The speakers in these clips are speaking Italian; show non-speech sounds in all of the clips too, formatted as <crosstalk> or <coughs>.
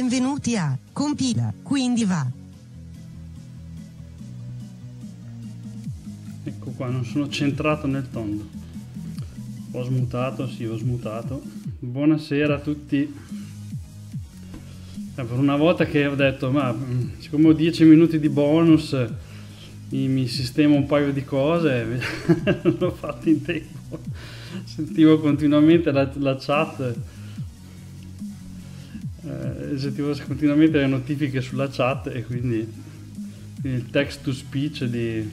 Benvenuti a Compila, quindi va. Ecco qua, non sono centrato nel tondo. Ho smutato, sì, ho smutato. Buonasera a tutti. Eh, per una volta che ho detto, ma mm, siccome ho 10 minuti di bonus, mi, mi sistemo un paio di cose, non <laughs> l'ho fatto in tempo. Sentivo continuamente la, la chat sentivo continuamente le notifiche sulla chat e quindi il text to speech di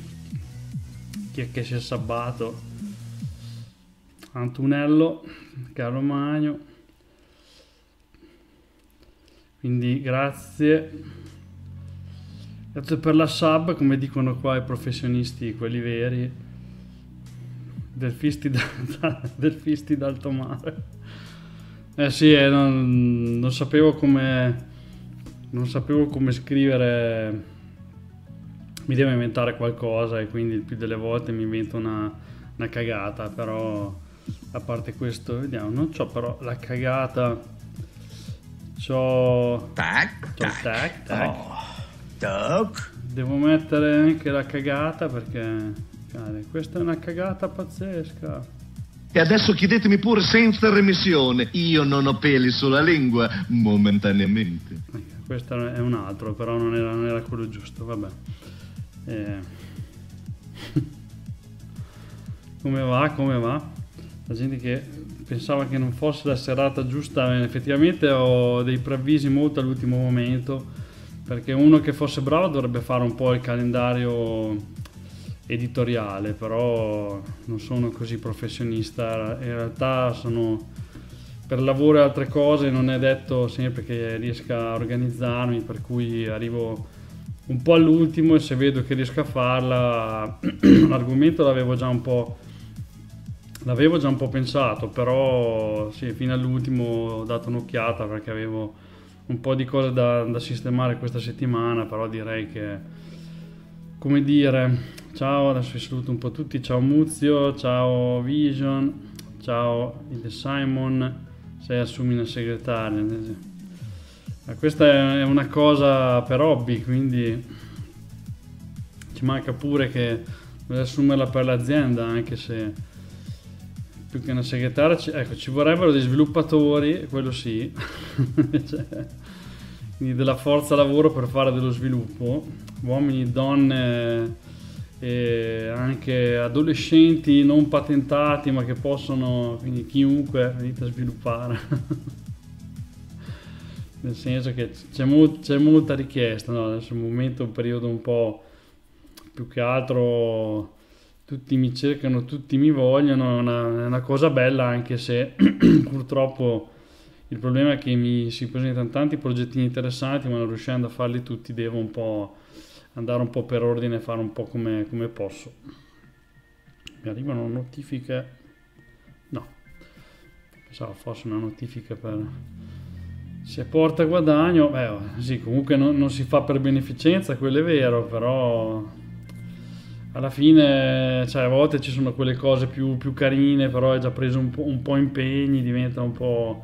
chi è che si è sabbato Antonello Carlo Magno quindi grazie grazie per la sub come dicono qua i professionisti quelli veri delfisti, da, <laughs> da, delfisti d'alto mare eh sì, eh, non, non, sapevo come. Non sapevo come scrivere. Mi devo inventare qualcosa e quindi più delle volte mi invento una, una cagata, però a parte questo, vediamo, non ho però la cagata. C'ho. Tac, c'ho tac, tac. tac. Oh, tac. Devo mettere anche la cagata perché. Cade, questa è una cagata pazzesca. E adesso chiedetemi pure senza remissione. Io non ho peli sulla lingua, momentaneamente. Questo è un altro, però non era, non era quello giusto, vabbè. Eh. <laughs> come va, come va? La gente che pensava che non fosse la serata giusta, eh, effettivamente ho dei preavvisi molto all'ultimo momento, perché uno che fosse bravo dovrebbe fare un po' il calendario editoriale, però non sono così professionista, in realtà sono per lavoro e altre cose, non è detto sempre che riesca a organizzarmi, per cui arrivo un po' all'ultimo e se vedo che riesco a farla, <clears throat> l'argomento l'avevo già un po'... L'avevo già un po' pensato, però sì, fino all'ultimo ho dato un'occhiata perché avevo un po' di cose da, da sistemare questa settimana, però direi che, come dire, Ciao, adesso vi saluto un po' tutti. Ciao Muzio, ciao Vision, ciao The Simon. sei assumi una segretaria. Questa è una cosa per hobby, quindi ci manca pure che deve assumerla per l'azienda, anche se più che una segretaria, ecco, ci vorrebbero dei sviluppatori, quello sì, <laughs> cioè, quindi della forza lavoro per fare dello sviluppo, uomini, donne e anche adolescenti non patentati ma che possono, quindi chiunque venite a sviluppare. <laughs> Nel senso che c'è, mo- c'è molta richiesta, no? adesso è un momento, un periodo un po' più che altro tutti mi cercano, tutti mi vogliono, è una, è una cosa bella anche se <clears throat> purtroppo il problema è che mi si presentano tanti progettini interessanti ma non riuscendo a farli tutti devo un po' andare un po' per ordine e fare un po' come, come posso. Mi arrivano notifiche... No, pensavo fosse una notifica per... Se porta guadagno, beh, sì, comunque non, non si fa per beneficenza, quello è vero, però alla fine, cioè, a volte ci sono quelle cose più, più carine, però hai già preso un po', un po', impegni, diventa un po'...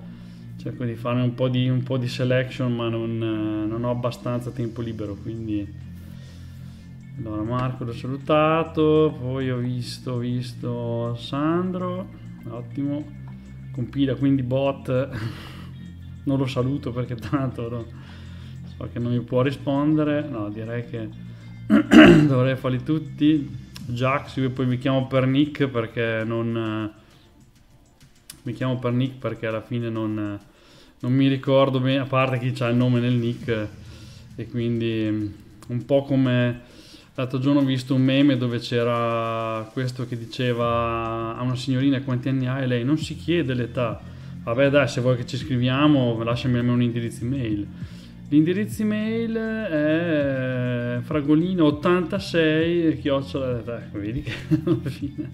cerco di fare un po' di, un po di selection, ma non, non ho abbastanza tempo libero, quindi allora Marco l'ho salutato, poi ho visto, visto Sandro, ottimo, compila quindi bot, <laughs> non lo saluto perché tanto no, so che non mi può rispondere, no direi che <clears throat> dovrei farli tutti, Jax, io poi mi chiamo per Nick perché non... mi chiamo per Nick perché alla fine non, non mi ricordo bene, a parte chi ha il nome nel Nick e quindi un po' come L'altro giorno ho visto un meme dove c'era questo che diceva a una signorina quanti anni hai lei non si chiede l'età. Vabbè dai, se vuoi che ci scriviamo, lasciami almeno un indirizzo email. L'indirizzo email è fragolino86 chiocciola... Ecco, vedi che <laughs> alla fine...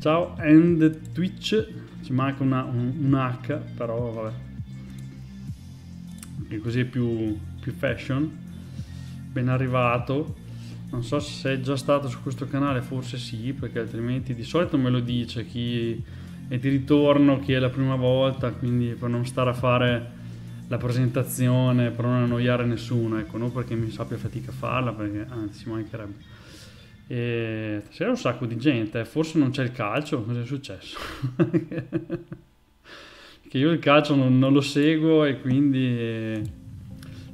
Ciao, and Twitch. Ci manca una, un, un, H, però vabbè. Che così è più, più fashion ben arrivato. Non so se è già stato su questo canale, forse sì, perché altrimenti di solito me lo dice chi è di ritorno, chi è la prima volta, quindi per non stare a fare la presentazione, per non annoiare nessuno, ecco, non perché mi sappia fatica a farla, perché anzi ci mancherebbe. E stasera un sacco di gente, eh, forse non c'è il calcio, cosa è successo? <laughs> che io il calcio non, non lo seguo e quindi eh,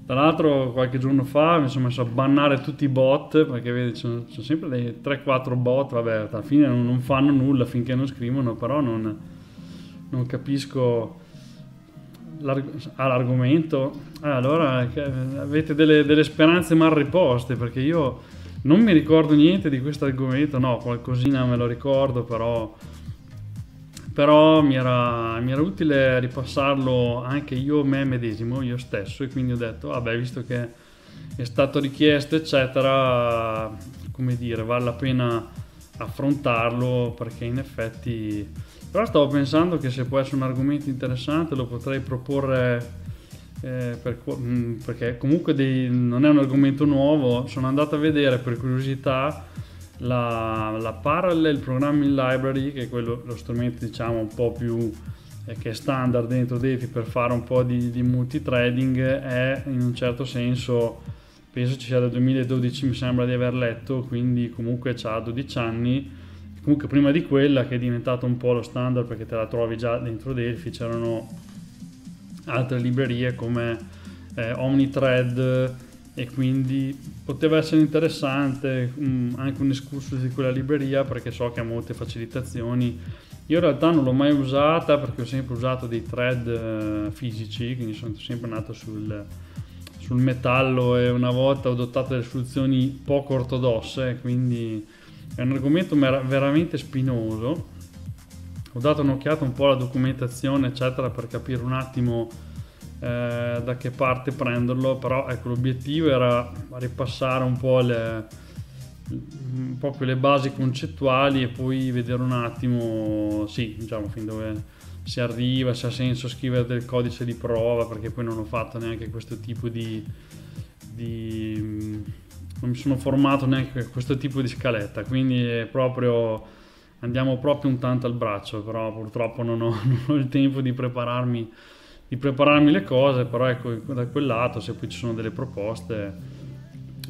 tra l'altro qualche giorno fa mi sono messo a bannare tutti i bot, perché vedi, ci sono, sempre dei 3-4 bot, vabbè, alla fine non, non, fanno nulla finché non scrivono, però non, non capisco l'arg- all'argomento. Ah, eh, allora avete delle, delle speranze mal riposte, perché io non mi ricordo niente di questo argomento, no, qualcosina me lo ricordo, però però mi era, mi era, utile ripassarlo anche io me medesimo, io stesso, e quindi ho detto, vabbè, visto che è stato richiesto, eccetera, come dire, vale la pena affrontarlo perché in effetti... Però stavo pensando che se può essere un argomento interessante lo potrei proporre eh, per, mh, mm, perché comunque dei, non è un argomento nuovo, sono andato a vedere per curiosità la, la Parallel Programming Library, che è quello, lo strumento diciamo un po' più eh, che è standard dentro DeFi per fare un po' di, di multitrading, è in un certo senso, penso ci sia dal 2012 mi sembra di aver letto, quindi comunque ha 12 anni, comunque prima di quella che è diventata un po' lo standard perché te la trovi già dentro Delphi, c'erano altre librerie come eh, OmniThread, e quindi poteva essere interessante um, anche un escursus di quella libreria perché so che ha molte facilitazioni. Io in realtà non l'ho mai usata perché ho sempre usato dei thread uh, fisici, quindi sono sempre nato sul, sul, metallo e una volta ho adottato delle soluzioni poco ortodosse, quindi è un argomento veramente spinoso. Ho dato un'occhiata un po' alla documentazione, eccetera, per capire un attimo eh, da che parte prenderlo, però ecco, l'obiettivo era ripassare un po' le, proprio le basi concettuali e poi vedere un attimo, sì, diciamo fin dove si arriva, se ha senso scrivere del codice di prova, perché poi non ho fatto neanche questo tipo di, di non mi sono formato neanche questo tipo di scaletta, quindi proprio, andiamo proprio un tanto al braccio, però purtroppo non ho, <laughs> non ho il tempo di prepararmi di prepararmi le cose, però ecco, da quel lato se poi ci sono delle proposte,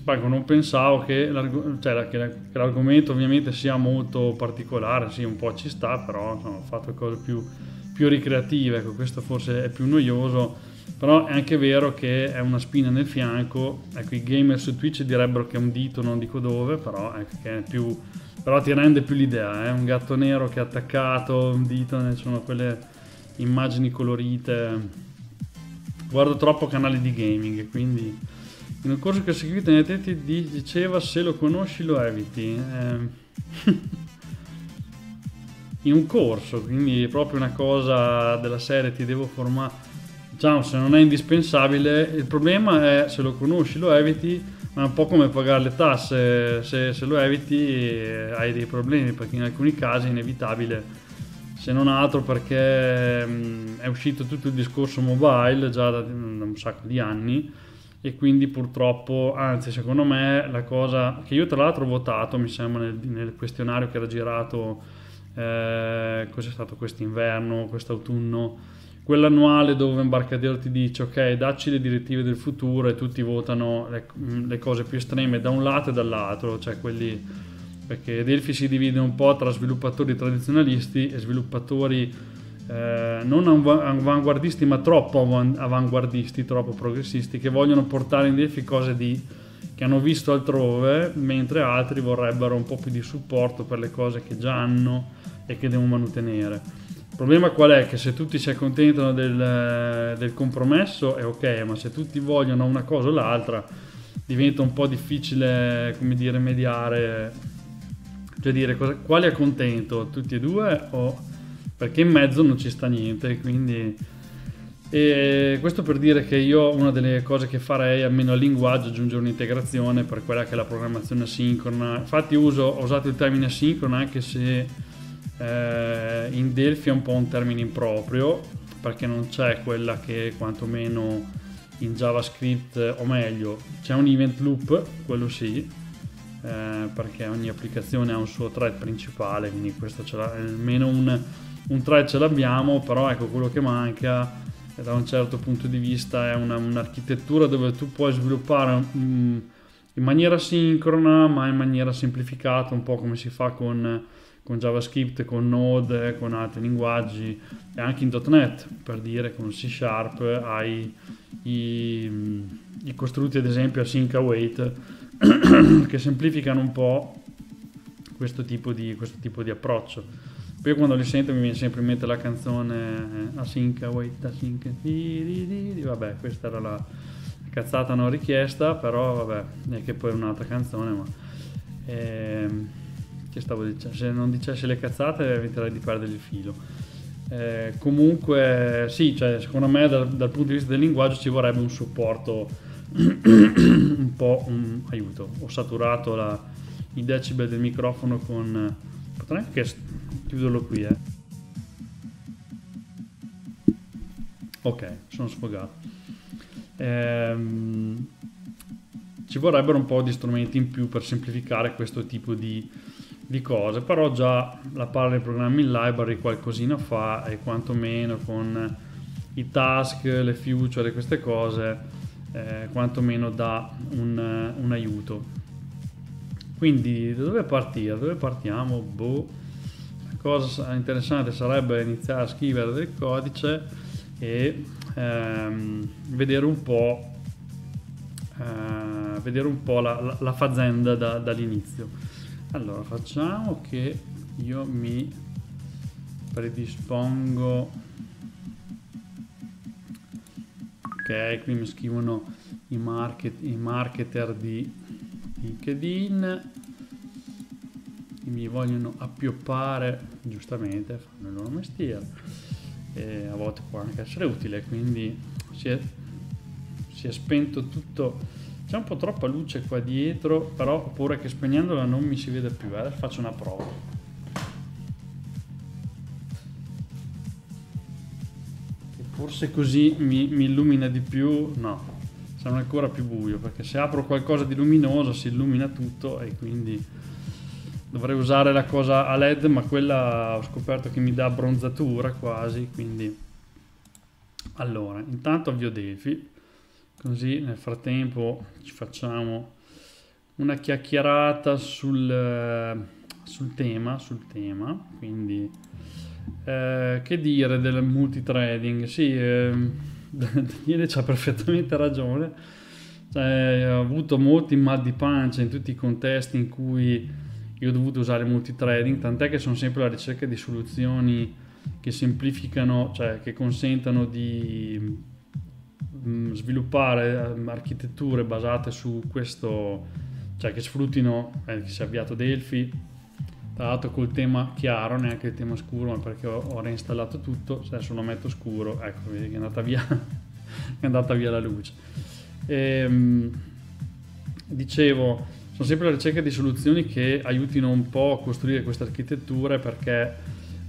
ecco, non pensavo che, l'arg- cioè, che, l'argomento ovviamente sia molto particolare, sì, un po' ci sta, però insomma, ho fatto cose più, più ricreative, ecco, questo forse è più noioso, però è anche vero che è una spina nel fianco, ecco, i gamer su Twitch direbbero che è un dito, non dico dove, però, ecco, è che più, però ti rende più l'idea, eh? un gatto nero che è attaccato, un dito, sono quelle immagini colorite. Guardo troppo canali di gaming, quindi in un corso che ho seguito in effetti diceva se lo conosci lo eviti. Eh. <laughs> in un corso, quindi è proprio una cosa della serie ti devo formare. Diciamo, se non è indispensabile, il problema è se lo conosci lo eviti, ma è un po' come pagare le tasse, se, se lo eviti hai dei problemi, perché in alcuni casi è inevitabile se non altro perché mh, è uscito tutto il discorso mobile già da, da un sacco di anni e quindi purtroppo, anzi secondo me la cosa che io tra l'altro ho votato, mi sembra nel, nel questionario che era girato, eh, cos'è stato quest'inverno, quest'autunno, quell'annuale dove Embarcadero ti dice ok dacci le direttive del futuro e tutti votano le, le cose più estreme da un lato e dall'altro, cioè quelli perché Delphi si divide un po' tra sviluppatori tradizionalisti e sviluppatori eh, non avanguardisti ma troppo avanguardisti, troppo progressisti, che vogliono portare in Delphi cose di, che hanno visto altrove, mentre altri vorrebbero un po' più di supporto per le cose che già hanno e che devono mantenere. Il problema qual è? Che se tutti si accontentano del, del compromesso è ok, ma se tutti vogliono una cosa o l'altra diventa un po' difficile, come dire, mediare cioè dire, cosa, quali accontento? Tutti e due? O, perché in mezzo non ci sta niente, quindi... E questo per dire che io una delle cose che farei, almeno al linguaggio, aggiungere un'integrazione per quella che è la programmazione asincrona. Infatti uso, ho usato il termine asincrona anche se eh, in Delphi è un po' un termine improprio, perché non c'è quella che quantomeno in JavaScript, o meglio, c'è un event loop, quello sì, eh, perché ogni applicazione ha un suo thread principale, quindi questo ce l'ha, almeno un, un thread ce l'abbiamo, però ecco quello che manca da un certo punto di vista è una, un'architettura dove tu puoi sviluppare in, mm, in maniera sincrona ma in maniera semplificata, un po' come si fa con, con JavaScript, con Node, eh, con altri linguaggi e anche in.NET, per dire con C Sharp eh, hai i, i costrutti ad esempio a sync await <clears throat> che semplificano un po' questo tipo di, questo tipo di approccio. Poi quando li sento mi viene sempre in mente la canzone eh, Asinka, wait, Asinka, vabbè, questa era la cazzata non richiesta, però vabbè, è che poi è un'altra canzone, ma... Ehm, che stavo dicendo? Se non dicessi le cazzate eviterei di perdere il filo. Eh, comunque sì, cioè, secondo me dal, dal punto di vista del linguaggio ci vorrebbe un supporto <coughs> un po' un aiuto. Ho saturato la, i decibel del microfono con... Potrei eh, anche chiuderlo qui, eh. Ok, sono sfogato. Ehm, ci vorrebbero un po' di strumenti in più per semplificare questo tipo di, di cose, però già la parte dei programmi in library qualcosina fa e quantomeno con i task, le future, queste cose eh, quantomeno dà un, eh, un, aiuto. Quindi da dove partire? dove partiamo? Boh, la cosa interessante sarebbe iniziare a scrivere del codice e ehm, vedere un po', eh, vedere un po la, la, la fazienda da, dall'inizio. Allora facciamo che io mi predispongo ok qui mi scrivono i, market, i marketer di LinkedIn e mi vogliono appioppare giustamente fanno il loro mestiere e a volte può anche essere utile quindi si è, si è spento tutto c'è un po' troppa luce qua dietro però oppure che spegnendola non mi si veda più eh? faccio una prova Forse così mi, mi illumina di più. No, sarà ancora più buio perché se apro qualcosa di luminoso si illumina tutto e quindi dovrei usare la cosa a led ma quella ho scoperto che mi dà abbronzatura quasi quindi allora intanto avvio Delphi così nel frattempo ci facciamo una chiacchierata sul, eh, sul tema sul tema quindi eh, che dire del multitrading? Sì, eh, <laughs> Daniele ha perfettamente ragione. Cioè, ho avuto molti mal di pancia in tutti i contesti in cui io ho dovuto usare multitrading, tant'è che sono sempre alla ricerca di soluzioni che semplificano, cioè che consentano di mm, sviluppare ehm, architetture basate su questo, cioè che sfruttino, eh, che si è avviato Delphi, tra l'altro col tema chiaro, neanche il tema scuro, ma perché ho, reinstallato tutto, se adesso lo metto scuro, ecco, vedi che è andata via, <laughs> è andata via la luce. E, ehm, dicevo, sono sempre alla ricerca di soluzioni che aiutino un po' a costruire queste architetture perché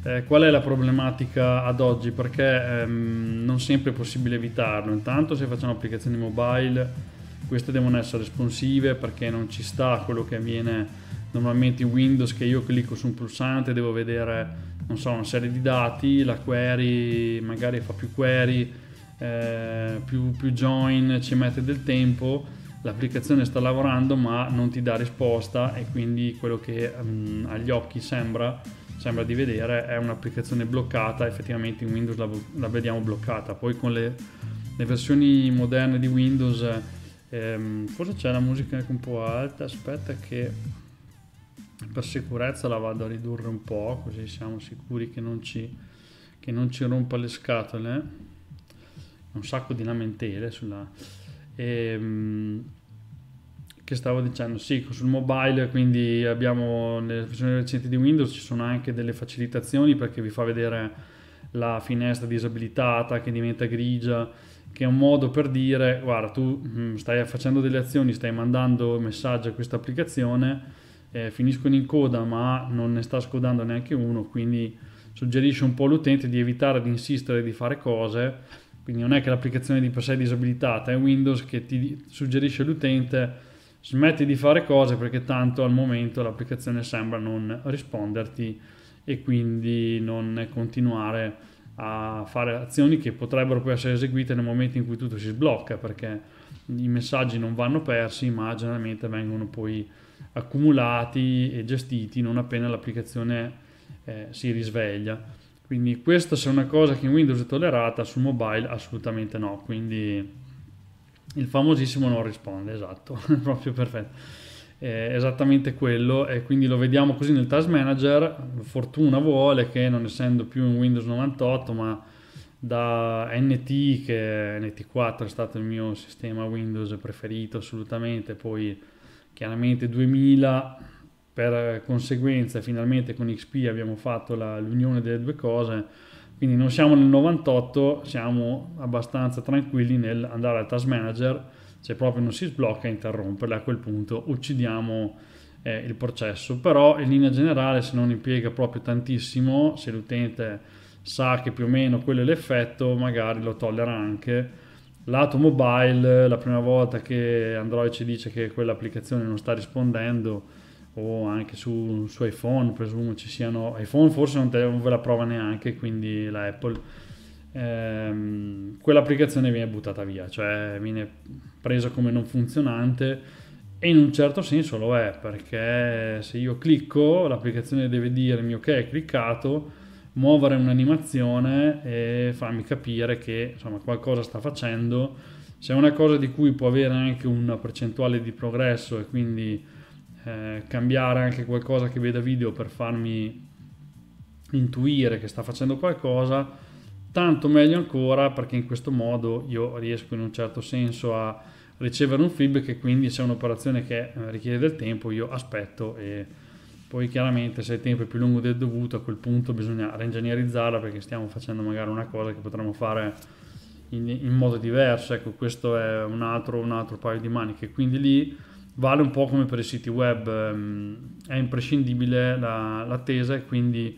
eh, qual è la problematica ad oggi? Perché ehm, non sempre è possibile evitarlo. Intanto se facciamo applicazioni mobile, queste devono essere responsive perché non ci sta quello che avviene normalmente in Windows che io clicco su un pulsante devo vedere non so, una serie di dati, la query magari fa più query, eh, più, più join, ci mette del tempo, l'applicazione sta lavorando ma non ti dà risposta e quindi quello che um, agli occhi sembra, sembra di vedere è un'applicazione bloccata, effettivamente in Windows la, la vediamo bloccata, poi con le, le versioni moderne di Windows ehm, forse c'è la musica anche un po' alta, aspetta che per sicurezza la vado a ridurre un po', così siamo sicuri che non ci, che non ci rompa le scatole. Un sacco di lamentele sulla... E, ehm, che stavo dicendo, sì, sul mobile, quindi abbiamo nelle versioni recenti di Windows ci sono anche delle facilitazioni perché vi fa vedere la finestra disabilitata che diventa grigia, che è un modo per dire guarda tu mm, stai facendo delle azioni, stai mandando messaggi a questa applicazione eh, finiscono in coda ma non ne sta scodando neanche uno, quindi suggerisce un po' all'utente di evitare di insistere di fare cose. Quindi non è che l'applicazione di per sé è disabilitata, è Windows che ti suggerisce all'utente smetti di fare cose perché tanto al momento l'applicazione sembra non risponderti e quindi non continuare a fare azioni che potrebbero poi essere eseguite nel momento in cui tutto si sblocca perché i messaggi non vanno persi ma generalmente vengono poi accumulati e gestiti non appena l'applicazione eh, si risveglia. Quindi questa se è una cosa che in Windows è tollerata, su mobile assolutamente no, quindi il famosissimo non risponde, esatto, <laughs> proprio perfetto. È esattamente quello e quindi lo vediamo così nel task manager, fortuna vuole che non essendo più in Windows 98 ma da NT che NT4 è stato il mio sistema Windows preferito assolutamente, poi chiaramente 2000 per conseguenza finalmente con XP abbiamo fatto la, l'unione delle due cose quindi non siamo nel 98 siamo abbastanza tranquilli nell'andare al task manager se proprio non si sblocca interromperla a quel punto uccidiamo eh, il processo però in linea generale se non impiega proprio tantissimo se l'utente sa che più o meno quello è l'effetto magari lo tollera anche Lato mobile, la prima volta che Android ci dice che quell'applicazione non sta rispondendo, o anche su, su iPhone, presumo ci siano iPhone, forse non, te, non ve la prova neanche, quindi la Apple, ehm, quell'applicazione viene buttata via, cioè viene presa come non funzionante e in un certo senso lo è, perché se io clicco l'applicazione deve dirmi ok, cliccato, muovere un'animazione e farmi capire che insomma, qualcosa sta facendo. Se è una cosa di cui può avere anche una percentuale di progresso e quindi eh, cambiare anche qualcosa che veda video per farmi intuire che sta facendo qualcosa, tanto meglio ancora perché in questo modo io riesco in un certo senso a ricevere un feedback e quindi se è un'operazione che eh, richiede del tempo io aspetto e poi chiaramente se il tempo è più lungo del dovuto a quel punto bisogna reingegnerizzarla perché stiamo facendo magari una cosa che potremmo fare in, in modo diverso, ecco questo è un altro, un altro paio di maniche, quindi lì vale un po' come per i siti web, ehm, è imprescindibile la, la tesa e quindi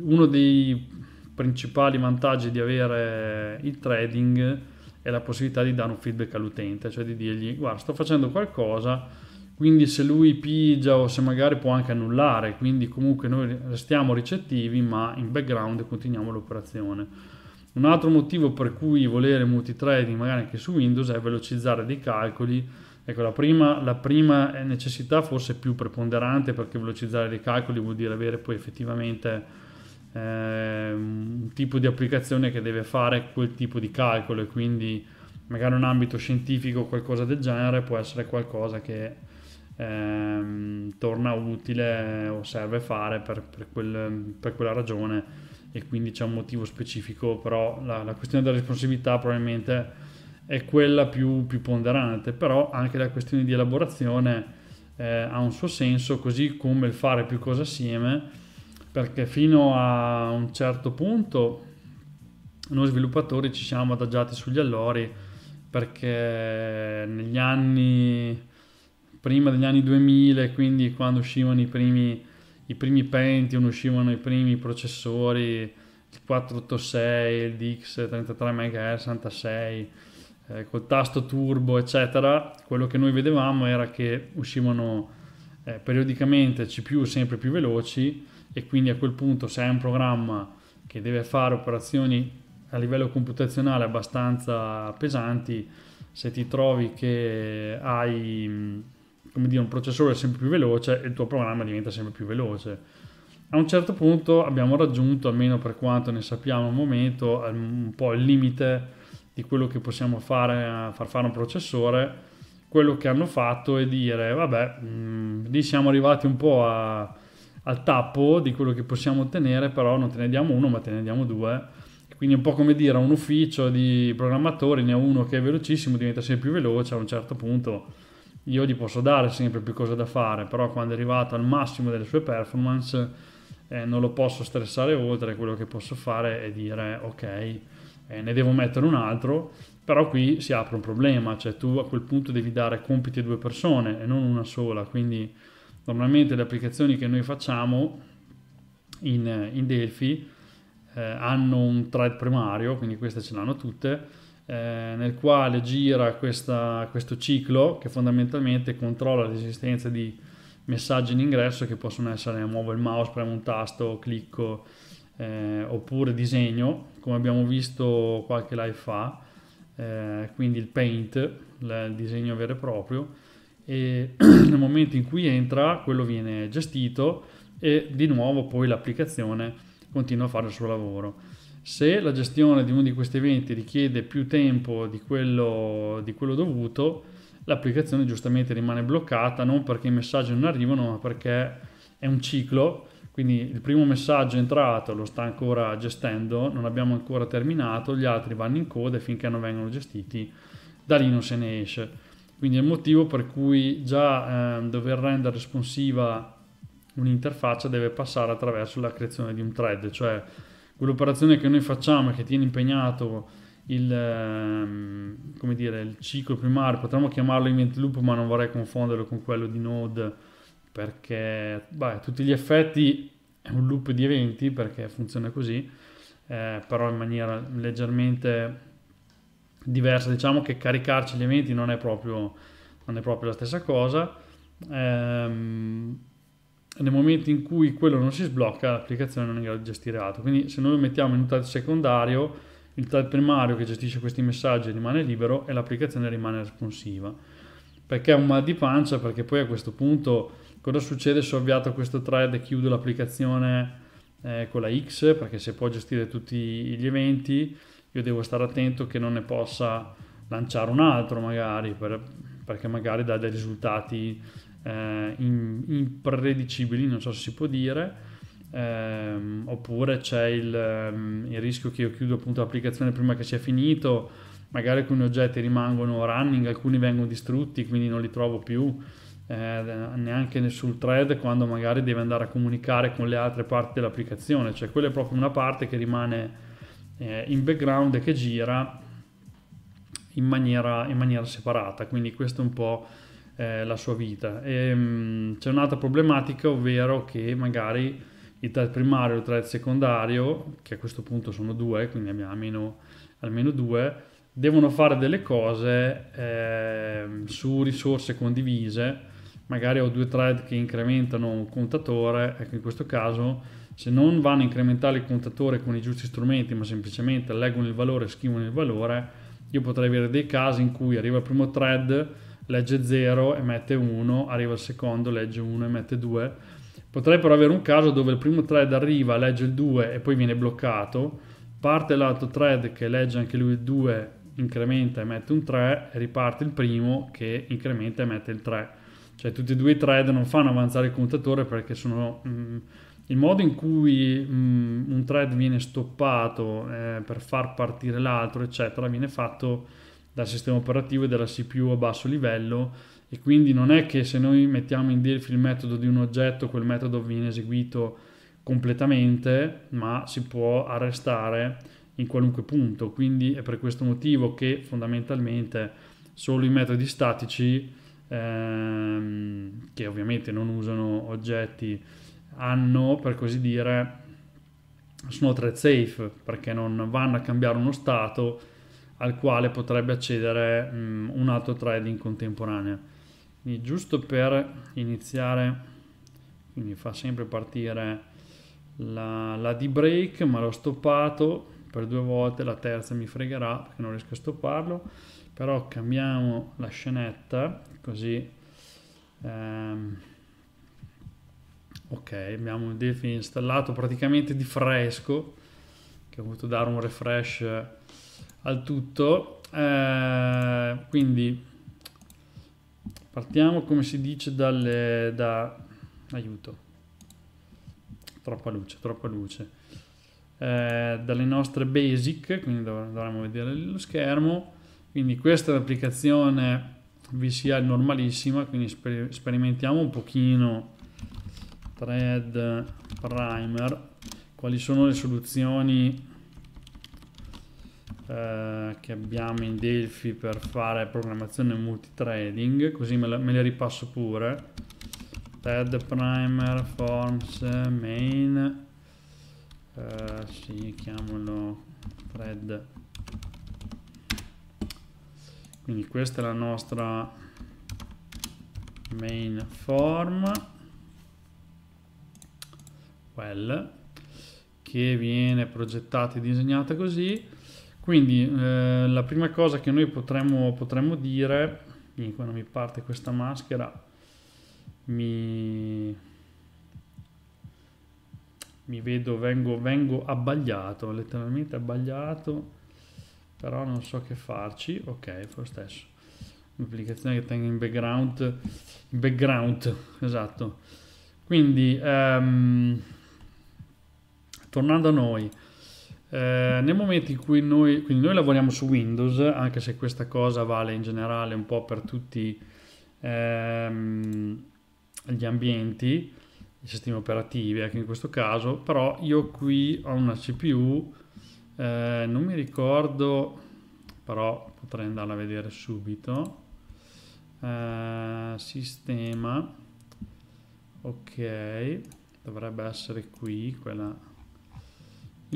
uno dei principali vantaggi di avere il trading è la possibilità di dare un feedback all'utente, cioè di dirgli guarda sto facendo qualcosa, quindi se lui pigia o se magari può anche annullare, quindi comunque noi restiamo ricettivi ma in background continuiamo l'operazione. Un altro motivo per cui volere multitrading magari anche su Windows è velocizzare dei calcoli, ecco la prima, la prima necessità forse più preponderante perché velocizzare dei calcoli vuol dire avere poi effettivamente eh, un tipo di applicazione che deve fare quel tipo di calcolo e quindi magari un ambito scientifico o qualcosa del genere può essere qualcosa che ehm, torna utile o serve fare per, per, quel, per, quella ragione e quindi c'è un motivo specifico, però la, la questione della responsabilità probabilmente è quella più, più, ponderante, però anche la questione di elaborazione eh, ha un suo senso, così come il fare più cose assieme, perché fino a un certo punto noi sviluppatori ci siamo adagiati sugli allori perché negli anni prima degli anni 2000, quindi quando uscivano i primi, i primi Pentium, uscivano i primi processori, il 486, il DX 33 MHz, 66, eh, col tasto turbo, eccetera, quello che noi vedevamo era che uscivano eh, periodicamente CPU sempre più veloci e quindi a quel punto se hai un programma che deve fare operazioni a livello computazionale abbastanza pesanti, se ti trovi che hai come dire, un processore sempre più veloce e il tuo programma diventa sempre più veloce. A un certo punto abbiamo raggiunto, almeno per quanto ne sappiamo al momento, un po' il limite di quello che possiamo fare, a far fare un processore. Quello che hanno fatto è dire, vabbè, mh, mm, lì siamo arrivati un po' a, al tappo di quello che possiamo ottenere, però non te ne diamo uno, ma te ne diamo due. Quindi è un po' come dire, a un ufficio di programmatori ne ha uno che è velocissimo, diventa sempre più veloce, a un certo punto io gli posso dare sempre più cose da fare, però quando è arrivato al massimo delle sue performance eh, non lo posso stressare oltre, quello che posso fare è dire ok, eh, ne devo mettere un altro, però qui si apre un problema, cioè tu a quel punto devi dare compiti a due persone e non una sola, quindi normalmente le applicazioni che noi facciamo in, in Delphi eh, hanno un thread primario, quindi queste ce l'hanno tutte, eh, nel quale gira questa, questo ciclo che fondamentalmente controlla l'esistenza di messaggi in ingresso che possono essere muovo il mouse, premo un tasto, clicco eh, oppure disegno come abbiamo visto qualche live fa eh, quindi il paint, il disegno vero e proprio e <clears throat> nel momento in cui entra quello viene gestito e di nuovo poi l'applicazione continua a fare il suo lavoro se la gestione di uno di questi eventi richiede più tempo di quello, di quello dovuto, l'applicazione giustamente rimane bloccata non perché i messaggi non arrivano, ma perché è un ciclo. Quindi il primo messaggio è entrato, lo sta ancora gestendo, non abbiamo ancora terminato, gli altri vanno in coda e finché non vengono gestiti da lì non se ne esce. Quindi è il motivo per cui già eh, dover rendere responsiva un'interfaccia deve passare attraverso la creazione di un thread, cioè quell'operazione che noi facciamo e che tiene impegnato il, ehm, dire, il, ciclo primario, potremmo chiamarlo event loop, ma non vorrei confonderlo con quello di node perché beh, tutti gli effetti è un loop di eventi perché funziona così, eh, però in maniera leggermente diversa. Diciamo che caricarci gli eventi non è proprio, non è proprio la stessa cosa. Ehm, nel momento in cui quello non si sblocca, l'applicazione non è in grado di gestire altro. Quindi se noi mettiamo in un thread secondario, il thread primario che gestisce questi messaggi rimane libero e l'applicazione rimane responsiva. Perché è un mal di pancia? Perché poi a questo punto cosa succede se ho avviato questo thread e chiudo l'applicazione eh, con la X? Perché se può gestire tutti gli eventi, io devo stare attento che non ne possa lanciare un altro magari, per, perché magari dà dei risultati eh, impredicibili, non so se si può dire, eh, oppure c'è il, ehm, il, rischio che io chiudo appunto l'applicazione prima che sia finito, magari alcuni oggetti rimangono running, alcuni vengono distrutti, quindi non li trovo più. Eh, neanche sul thread quando magari deve andare a comunicare con le altre parti dell'applicazione, cioè quella è proprio una parte che rimane eh, in background e che gira in maniera, in maniera separata, quindi questo è un po' eh, la sua vita. E, ehm, mh, c'è un'altra problematica, ovvero che magari il thread primario e il thread secondario, che a questo punto sono due, quindi abbiamo almeno, almeno due, devono fare delle cose eh, su risorse condivise. Magari ho due thread che incrementano un contatore, ecco in questo caso se non vanno a incrementare il contatore con i giusti strumenti, ma semplicemente leggono il valore, e scrivono il valore, io potrei avere dei casi in cui arriva il primo thread legge 0 e mette 1, arriva il secondo, legge 1 e mette 2. Potrei però avere un caso dove il primo thread arriva, legge il 2 e poi viene bloccato, parte l'altro thread che legge anche lui il 2, incrementa e mette un 3 e riparte il primo che incrementa e mette il 3. Cioè tutti e due i thread non fanno avanzare il contatore perché sono... Mm, il modo in cui mm, un thread viene stoppato eh, per far partire l'altro, eccetera, viene fatto dal sistema operativo e dalla CPU a basso livello e quindi non è che se noi mettiamo in Delphi il metodo di un oggetto quel metodo viene eseguito completamente ma si può arrestare in qualunque punto quindi è per questo motivo che fondamentalmente solo i metodi statici ehm, che ovviamente non usano oggetti hanno per così dire sono thread safe perché non vanno a cambiare uno stato al quale potrebbe accedere um, un altro trading contemporanea. Quindi giusto per iniziare, quindi fa sempre partire la, la D-break, ma l'ho stoppato per due volte, la terza mi fregherà perché non riesco a stopparlo, però cambiamo la scenetta così... Ehm, ok, abbiamo il DeFi installato praticamente di fresco, che ho voluto dare un refresh al tutto. Eh, quindi partiamo come si dice dalle, da... aiuto, troppa luce, troppa luce. Eh, dalle nostre basic, quindi dov dovremmo vedere lo schermo. Quindi questa è l'applicazione VCA normalissima, quindi sper sperimentiamo un pochino thread primer, quali sono le soluzioni eh, che abbiamo in Delphi per fare programmazione multitrading, così me, la, me le ripasso pure. Ted primer forms main, si eh, sì, chiamalo thread. Quindi questa è la nostra main form well che viene progettata e disegnata così quindi eh, la prima cosa che noi potremmo, potremmo dire, quando mi parte questa maschera, mi, mi vedo, vengo, vengo abbagliato, letteralmente abbagliato, però non so che farci, ok, fa lo stesso. Un'applicazione che tengo in background, in background, esatto. Quindi, ehm, tornando a noi, eh, nel momento in cui noi, quindi noi lavoriamo su Windows, anche se questa cosa vale in generale un po' per tutti ehm, gli ambienti, i sistemi operativi anche in questo caso, però io qui ho una CPU, eh, non mi ricordo, però potrei andarla a vedere subito, eh, sistema, ok, dovrebbe essere qui quella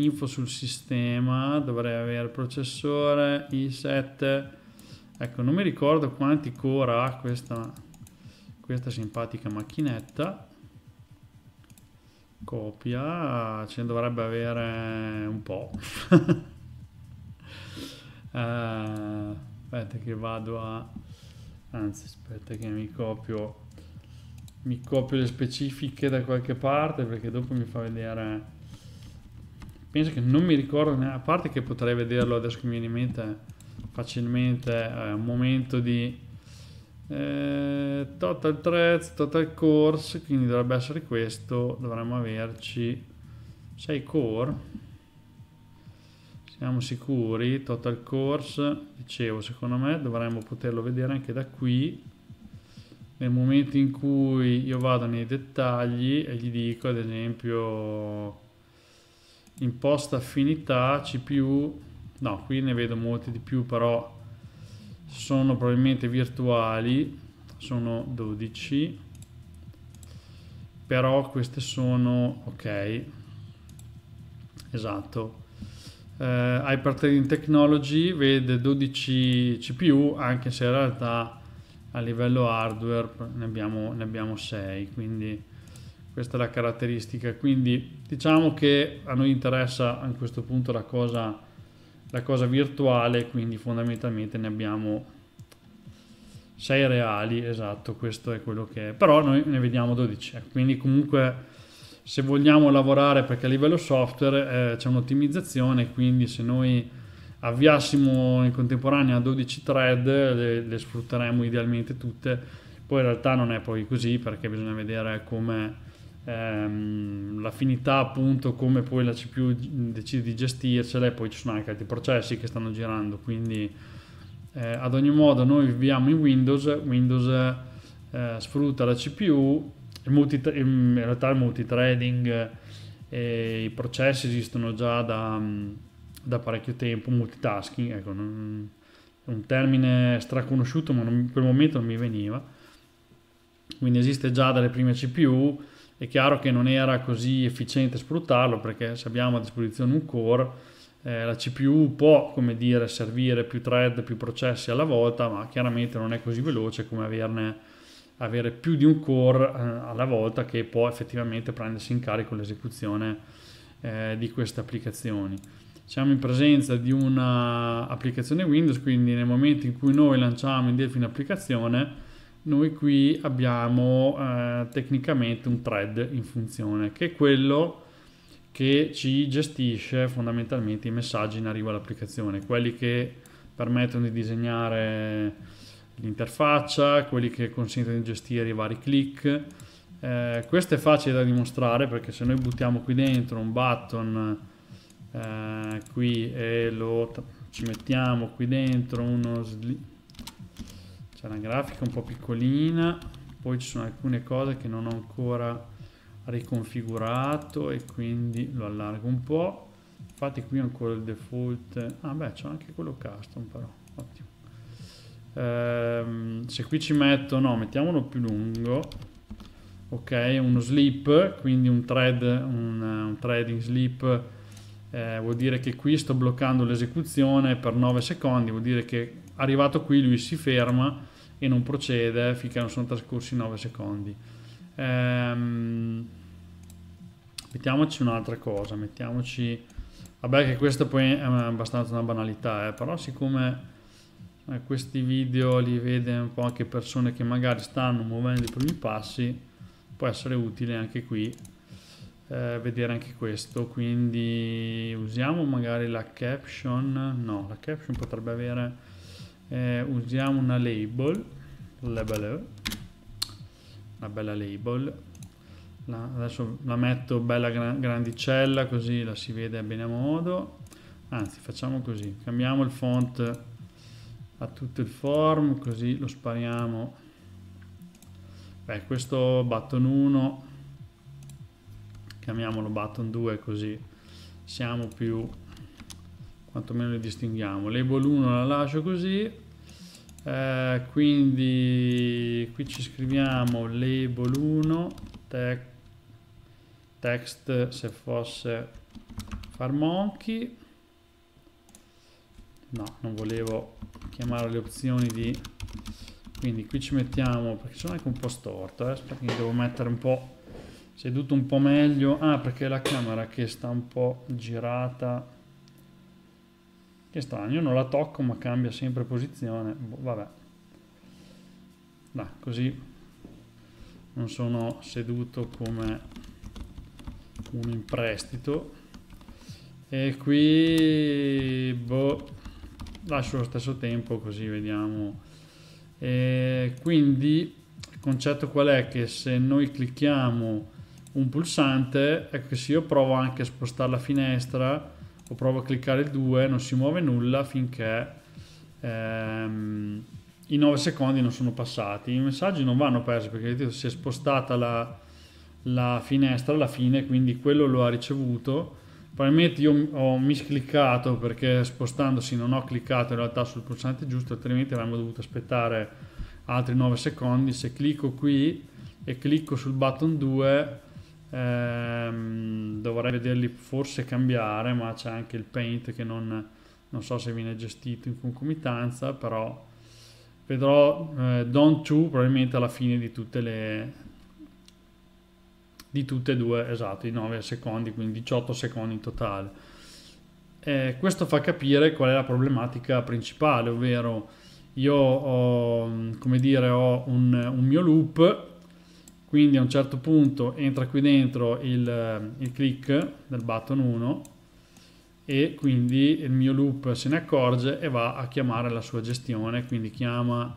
info sul sistema dovrei avere processore i7 ecco non mi ricordo quanti core ha questa, questa simpatica macchinetta copia ce ne dovrebbe avere un po' uh, <laughs> aspetta che vado a anzi aspetta che mi copio mi copio le specifiche da qualche parte perché dopo mi fa vedere penso che non mi ricordo neanche, a parte che potrei vederlo adesso che mi viene in mente facilmente, è eh, un momento di eh, total threads, total course, quindi dovrebbe essere questo, dovremmo averci 6 core, siamo sicuri, total course, dicevo, secondo me dovremmo poterlo vedere anche da qui, nel momento in cui io vado nei dettagli e gli dico ad esempio imposta affinità CPU no qui ne vedo molti di più però sono probabilmente virtuali sono 12 però queste sono ok esatto eh, Hyperthreading Technology vede 12 CPU anche se in realtà a livello hardware ne abbiamo, ne abbiamo 6 quindi questa è la caratteristica quindi diciamo che a noi interessa a questo punto la cosa, la cosa virtuale quindi fondamentalmente ne abbiamo 6 reali esatto questo è quello che è però noi ne vediamo 12 ecco. quindi comunque se vogliamo lavorare perché a livello software eh, c'è un'ottimizzazione quindi se noi avviassimo in contemporanea 12 thread le, le sfrutteremmo idealmente tutte poi in realtà non è poi così perché bisogna vedere come ehm, l'affinità appunto come poi la CPU decide di gestircela e poi ci sono anche altri processi che stanno girando quindi eh, ad ogni modo noi viviamo in Windows Windows eh, sfrutta la CPU in realtà il multithreading eh, e i processi esistono già da, da parecchio tempo multitasking ecco, non, è un termine straconosciuto ma non, per il momento non mi veniva quindi esiste già dalle prime CPU è chiaro che non era così efficiente sfruttarlo perché se abbiamo a disposizione un core, eh, la CPU può, come dire, servire più thread, più processi alla volta, ma chiaramente non è così veloce come averne, avere più di un core eh, alla volta che può effettivamente prendersi in carico l'esecuzione eh, di queste applicazioni siamo in presenza di un'applicazione Windows, quindi nel momento in cui noi lanciamo in Delphi un'applicazione, noi qui abbiamo eh, tecnicamente un thread in funzione che è quello che ci gestisce fondamentalmente i messaggi in arrivo all'applicazione, quelli che permettono di disegnare l'interfaccia, quelli che consentono di gestire i vari click. Eh, questo è facile da dimostrare perché se noi buttiamo qui dentro un button eh, qui e lo ci mettiamo qui dentro uno slip c'è una grafica un po' piccolina poi ci sono alcune cose che non ho ancora riconfigurato e quindi lo allargo un po' infatti qui ho ancora il default ah beh c'è anche quello custom però ottimo ehm, se qui ci metto no mettiamolo più lungo ok uno slip quindi un thread un, un threading slip eh, vuol dire che qui sto bloccando l'esecuzione per 9 secondi vuol dire che arrivato qui lui si ferma e non procede finché non sono trascorsi 9 secondi. Ehm, mettiamoci un'altra cosa, mettiamoci... Vabbè che questa poi è abbastanza una banalità, eh, però siccome eh, questi video li vede un po' anche persone che magari stanno muovendo i primi passi, può essere utile anche qui eh, vedere anche questo quindi usiamo magari la caption no la caption potrebbe avere eh, usiamo una label, label una bella label la, adesso la metto bella gran, grandicella così la si vede bene a modo anzi facciamo così cambiamo il font a tutto il form così lo spariamo beh questo button 1 chiamiamolo button 2 così siamo più quantomeno le distinguiamo. Label 1 la lascio così, eh, quindi qui ci scriviamo label 1 te text se fosse farmonchi. No, non volevo chiamare le opzioni di... Quindi qui ci mettiamo, perché sono anche un po' storto eh? quindi devo mettere un po' seduto un po' meglio. Ah, perché la camera che sta un po' girata che strano, io non la tocco ma cambia sempre posizione. Boh, vabbè. Dai, così non sono seduto come un imprestito. E qui, boh, lascio lo stesso tempo così vediamo. E quindi il concetto qual è? Che se noi clicchiamo un pulsante, ecco che se io provo anche a spostare la finestra, o provo a cliccare il 2 non si muove nulla finché ehm, i 9 secondi non sono passati i messaggi non vanno persi perché si è spostata la, la finestra alla fine quindi quello lo ha ricevuto probabilmente io ho miscliccato perché spostandosi non ho cliccato in realtà sul pulsante giusto altrimenti avremmo dovuto aspettare altri 9 secondi se clicco qui e clicco sul button 2 Ehm, dovrei vederli forse cambiare, ma c'è anche il paint che non, non so se viene gestito in concomitanza, però vedrò eh, Don 2 probabilmente alla fine di tutte le di tutte e due, esatto, i 9 secondi, quindi 18 secondi in totale. Eh, questo fa capire qual è la problematica principale, ovvero io ho, come dire, ho un, un mio loop quindi a un certo punto entra qui dentro il, eh, il click del button 1 e quindi il mio loop se ne accorge e va a chiamare la sua gestione quindi chiama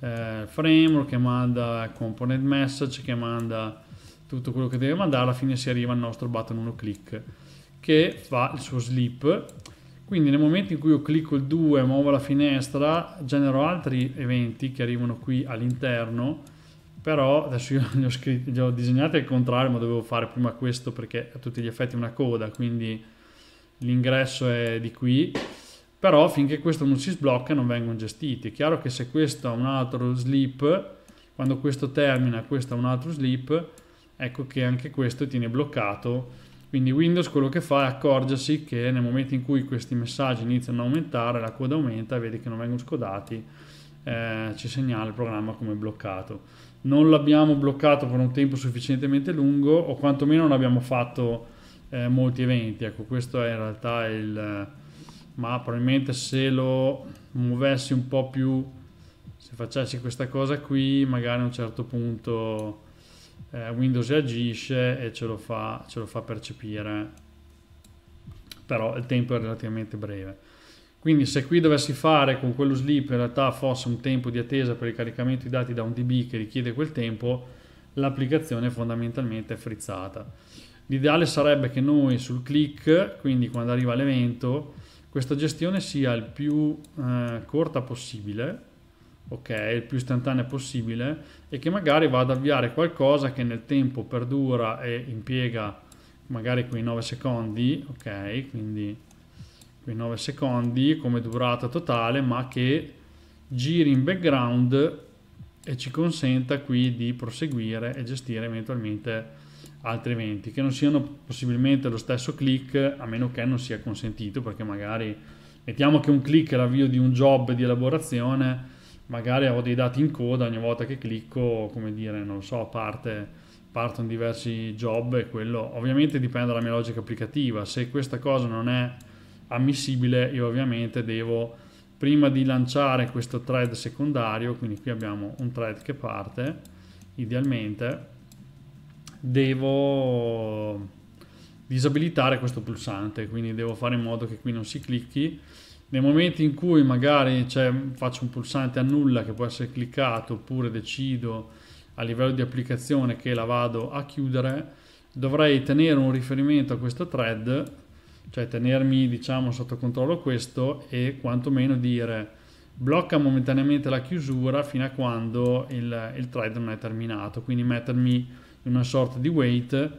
eh, framework che manda component message che manda tutto quello che deve mandare alla fine si arriva al nostro button 1 click che fa il suo sleep quindi nel momento in cui io clicco il 2 muovo la finestra genero altri eventi che arrivano qui all'interno però adesso io <laughs> gli ho, scritte, le ho disegnate al contrario ma dovevo fare prima questo perché a tutti gli effetti è una coda quindi l'ingresso è di qui però finché questo non si sblocca non vengono gestiti è chiaro che se questo ha un altro slip quando questo termina questo ha un altro slip ecco che anche questo tiene bloccato quindi Windows quello che fa è accorgersi che nel momento in cui questi messaggi iniziano a aumentare la coda aumenta vedi che non vengono scodati eh, ci segnala il programma come bloccato non l'abbiamo bloccato per un tempo sufficientemente lungo o quantomeno non abbiamo fatto eh, molti eventi. Ecco, questo è in realtà il... Eh, ma probabilmente se lo muovessi un po' più, se facessi questa cosa qui, magari a un certo punto eh, Windows reagisce e ce lo, fa, ce lo fa percepire, però il tempo è relativamente breve. Quindi se qui dovessi fare con quello slip in realtà fosse un tempo di attesa per il caricamento di dati da un DB che richiede quel tempo, l'applicazione fondamentalmente è frizzata. L'ideale sarebbe che noi sul click, quindi quando arriva l'evento, questa gestione sia il più eh, corta possibile, ok, il più istantanea possibile e che magari vada ad avviare qualcosa che nel tempo perdura e impiega magari quei 9 secondi, ok, quindi quindi 9 secondi come durata totale, ma che giri in background e ci consenta qui di proseguire e gestire eventualmente altri eventi che non siano possibilmente lo stesso click a meno che non sia consentito perché magari mettiamo che un click è l'avvio di un job di elaborazione magari ho dei dati in coda ogni volta che clicco come dire non so parte, partono diversi job e quello ovviamente dipende dalla mia logica applicativa se questa cosa non è ammissibile io ovviamente devo prima di lanciare questo thread secondario quindi qui abbiamo un thread che parte idealmente devo disabilitare questo pulsante quindi devo fare in modo che qui non si clicchi nei momenti in cui magari faccio un pulsante nulla che può essere cliccato oppure decido a livello di applicazione che la vado a chiudere dovrei tenere un riferimento a questo thread cioè tenermi diciamo sotto controllo questo e quantomeno dire blocca momentaneamente la chiusura fino a quando il, il trade non è terminato, quindi mettermi in una sorta di wait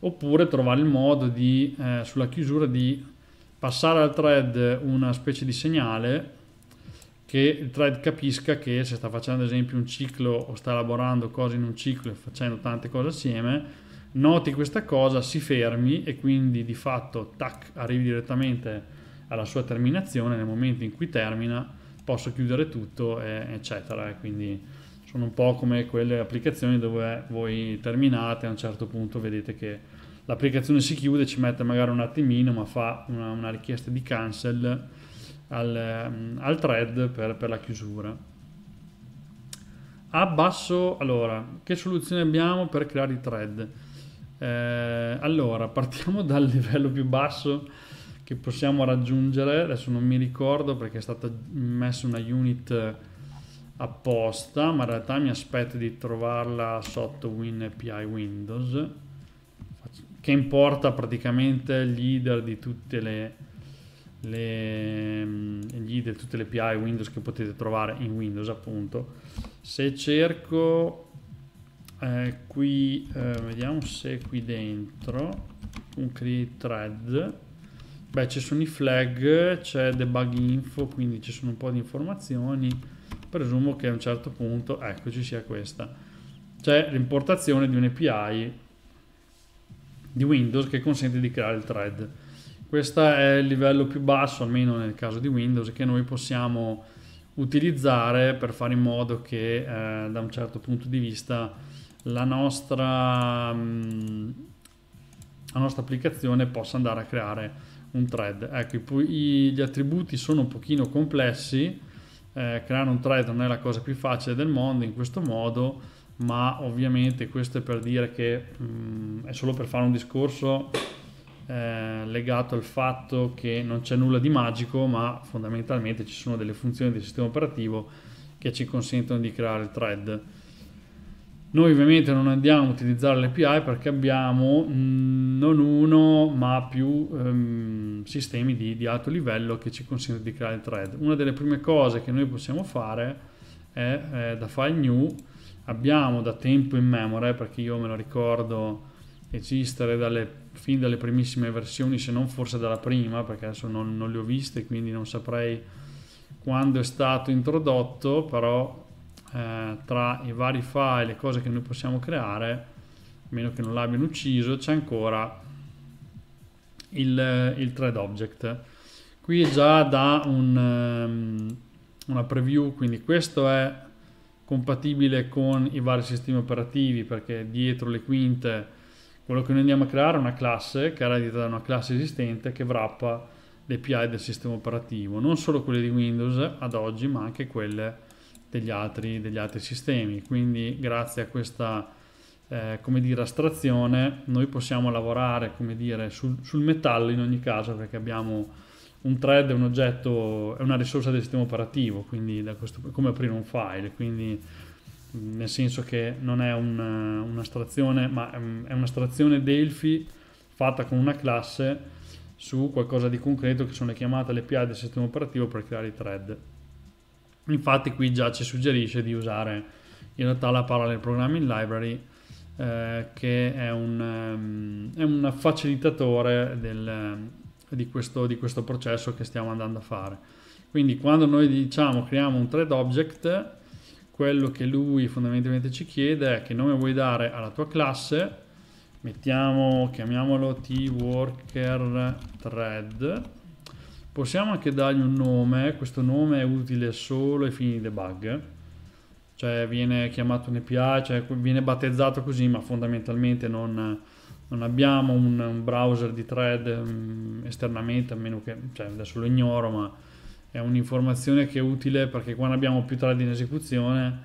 oppure trovare il modo di, eh, sulla chiusura di passare al thread una specie di segnale che il thread capisca che se sta facendo ad esempio un ciclo o sta elaborando cose in un ciclo e facendo tante cose assieme noti questa cosa, si fermi e quindi di fatto tac, arrivi direttamente alla sua terminazione, nel momento in cui termina posso chiudere tutto e, eccetera. E quindi sono un po' come quelle applicazioni dove voi terminate a un certo punto vedete che l'applicazione si chiude, ci mette magari un attimino ma fa una, una richiesta di cancel al, mm, al thread per, per la chiusura. Abbasso, allora, che soluzione abbiamo per creare i thread? Eh, allora, partiamo <laughs> dal livello più basso che possiamo raggiungere. Adesso non mi ricordo perché è stata messa una unit apposta, ma in realtà mi aspetto di trovarla sotto WinAPI Windows, che importa praticamente gli leader di tutte le, le gli header, tutte le API Windows che potete trovare in Windows appunto. Se cerco eh, qui eh, vediamo se qui dentro un create thread beh ci sono i flag c'è debug info quindi ci sono un po' di informazioni presumo che a un certo punto ecco ci sia questa c'è l'importazione di un API di Windows che consente di creare il thread questo è il livello più basso almeno nel caso di Windows che noi possiamo utilizzare per fare in modo che eh, da un certo punto di vista la nostra, mm, la nostra applicazione possa andare a creare un thread. Ecco, i, gli attributi sono un pochino complessi, eh, creare un thread non è la cosa più facile del mondo in questo modo, ma ovviamente questo è per dire che mh, mm, è solo per fare un discorso eh, legato al fatto che non c'è nulla di magico, ma fondamentalmente ci sono delle funzioni del sistema operativo che ci consentono di creare il thread. Noi ovviamente non andiamo a utilizzare l'API perché abbiamo mh, mm, non uno ma più um, sistemi di, di, alto livello che ci consentono di creare il thread. Una delle prime cose che noi possiamo fare è, è da file new, abbiamo da tempo in memory perché io me lo ricordo esistere dalle, fin dalle primissime versioni, se non forse dalla prima, perché adesso non, non le ho viste quindi non saprei quando è stato introdotto, però eh, tra i vari file e cose che noi possiamo creare, a meno che non l'abbiano ucciso, c'è ancora il, il thread object. Qui è già da un, um, una preview, quindi questo è compatibile con i vari sistemi operativi perché dietro le quinte quello che noi andiamo a creare è una classe che era dietro da una classe esistente che wrappa le API del sistema operativo, non solo quelle di Windows ad oggi ma anche quelle di degli altri, degli altri sistemi. Quindi grazie a questa eh, come dire, astrazione noi possiamo lavorare come dire, sul, sul metallo in ogni caso perché abbiamo un thread è un oggetto, è una risorsa del sistema operativo, quindi questo, come aprire un file, quindi nel senso che non è una, un'astrazione, ma è un'astrazione Delphi fatta con una classe su qualcosa di concreto che sono le chiamate, le API del sistema operativo per creare i thread. Infatti qui già ci suggerisce di usare in realtà la Parallel Programming Library eh, che è un, um, è un facilitatore del, ehm, di, questo, di, questo, processo che stiamo andando a fare. Quindi quando noi diciamo creiamo un thread object, quello che lui fondamentalmente ci chiede è che nome vuoi dare alla tua classe, mettiamo, chiamiamolo tworker thread Possiamo anche dargli un nome, questo nome è utile solo ai fini di debug, cioè viene chiamato un API, cioè viene battezzato così, ma fondamentalmente non, non abbiamo un, un, browser di thread mm, esternamente, a meno che, cioè adesso lo ignoro, ma è un'informazione che è utile perché quando abbiamo più thread in esecuzione,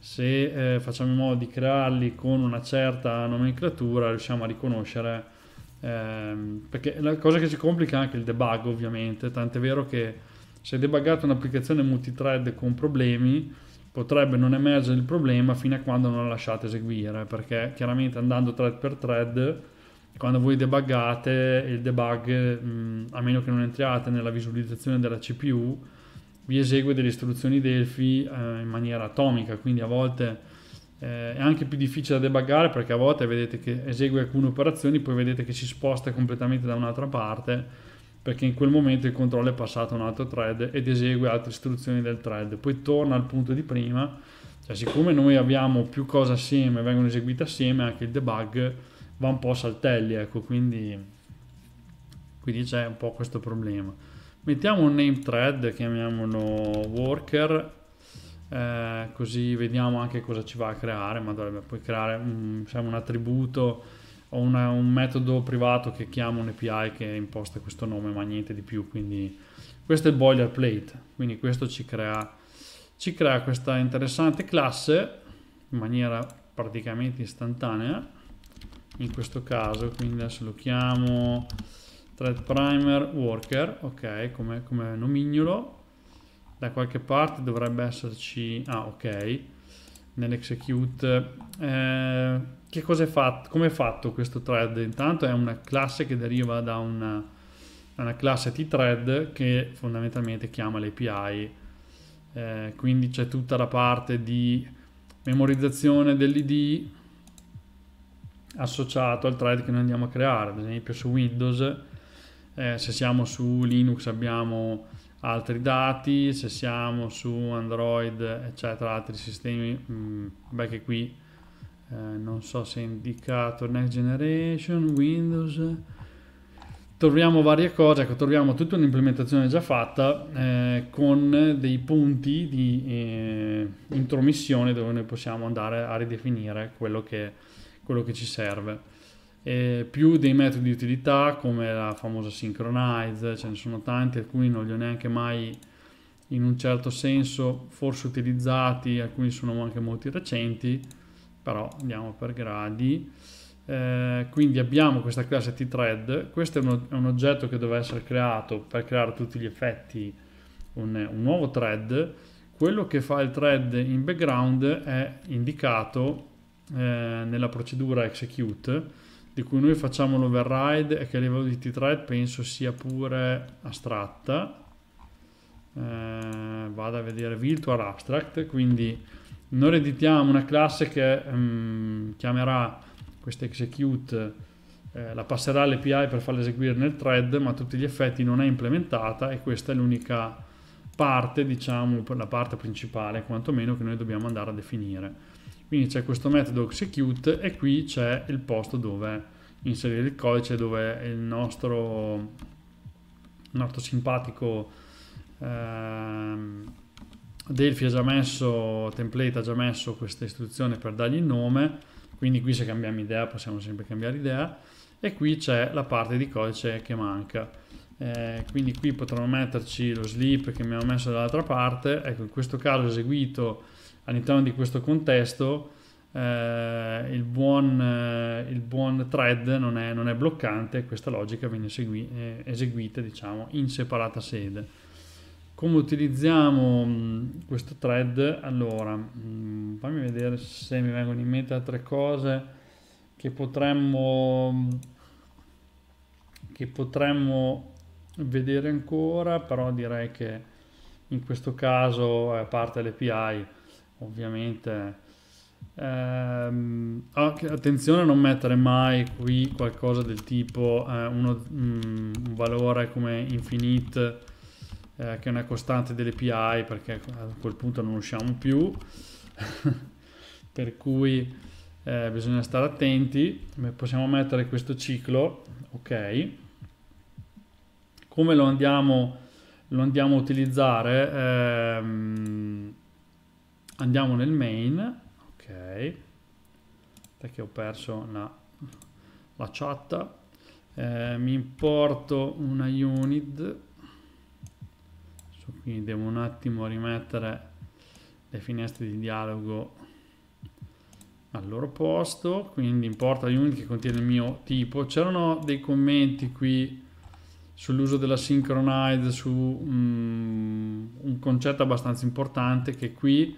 se eh, facciamo in modo di crearli con una certa nomenclatura, riusciamo a riconoscere Ehm, perché la cosa che ci complica è anche il debug, ovviamente, tant'è vero che se debuggate un'applicazione multithread con problemi, potrebbe non emergere il problema fino a quando non la lasciate eseguire, perché chiaramente andando thread per thread, quando voi debuggate, il debug, mh, a meno che non entriate nella visualizzazione della CPU, vi esegue delle istruzioni Delphi eh, in maniera atomica, quindi a volte eh, è anche più difficile da debuggare perché a volte vedete che esegue alcune operazioni poi vedete che si sposta completamente da un'altra parte perché in quel momento il controllo è passato a un altro thread ed esegue altre istruzioni del thread poi torna al punto di prima cioè siccome noi abbiamo più cose assieme vengono eseguite assieme anche il debug va un po' a saltelli ecco quindi, quindi c'è un po' questo problema mettiamo un name thread chiamiamolo worker eh, così vediamo anche cosa ci va a creare, ma dovrebbe poi creare un, diciamo, un attributo o una, un metodo privato che chiamo un API che imposta questo nome, ma niente di più, quindi questo è il boilerplate, quindi questo ci crea, ci crea questa interessante classe in maniera praticamente istantanea, in questo caso, quindi adesso lo chiamo thread primer worker, ok, come, come nomignolo, da qualche parte dovrebbe esserci... Ah, ok. Nell'execute... Eh, che cosa è fatto? Come è fatto questo thread? Intanto è una classe che deriva da una, una classe t-thread che fondamentalmente chiama l'API. Eh, quindi c'è tutta la parte di memorizzazione dell'ID associato al thread che noi andiamo a creare. Ad esempio su Windows, eh, se siamo su Linux abbiamo altri dati, se siamo su Android, eccetera, altri sistemi, mh, mm, vabbè che qui eh, non so se è indicato Next Generation, Windows, troviamo varie cose, ecco, troviamo tutta un'implementazione già fatta eh, con dei punti di eh, intromissione dove noi possiamo andare a ridefinire quello che, quello che ci serve eh, più dei metodi di utilità come la famosa synchronize, ce ne sono tanti, alcuni non li ho neanche mai in un certo senso forse utilizzati, alcuni sono anche molto recenti, però andiamo per gradi. Eh, quindi abbiamo questa classe t-thread, questo è, uno, è, un oggetto che deve essere creato per creare tutti gli effetti un, un nuovo thread. Quello che fa il thread in background è indicato eh, nella procedura execute di cui noi facciamo l'override e che a livello di t-thread penso sia pure astratta eh, vado a vedere virtual abstract quindi noi editiamo una classe che mm, chiamerà questa execute eh, la passerà all'API per farla eseguire nel thread ma a tutti gli effetti non è implementata e questa è l'unica parte diciamo la parte principale quantomeno che noi dobbiamo andare a definire quindi c'è questo metodo execute e qui c'è il posto dove inserire il codice dove il nostro, il nostro simpatico ehm, Delphi ha già messo, template ha già messo questa istruzione per dargli il nome, quindi qui se cambiamo idea possiamo sempre cambiare idea e qui c'è la parte di codice che manca. Eh, quindi qui potremmo metterci lo slip che abbiamo messo dall'altra parte, ecco in questo caso eseguito all'interno di questo contesto eh, il, buon, eh, il, buon, thread non è, non è, bloccante, questa logica viene segui, eh, eseguita diciamo, in separata sede. Come utilizziamo mh, mm, questo thread? Allora, mh, mm, fammi vedere se mi vengono in mente altre cose che potremmo, che potremmo vedere ancora, però direi che in questo caso, eh, a parte l'API, ovviamente. Ehm, attenzione a non mettere mai qui qualcosa del tipo eh, uno, mm, un valore come infinite eh, che è una costante dell'API perché a quel punto non usciamo più <laughs> per cui eh, bisogna stare attenti possiamo mettere questo ciclo ok come lo andiamo, lo andiamo a utilizzare ehm, andiamo nel main ok perché ho perso la, la chat eh, mi importo una unit so, quindi devo un attimo rimettere le finestre di dialogo al loro posto quindi importa unit che contiene il mio tipo c'erano dei commenti qui sull'uso della synchronize su um, un concetto abbastanza importante che qui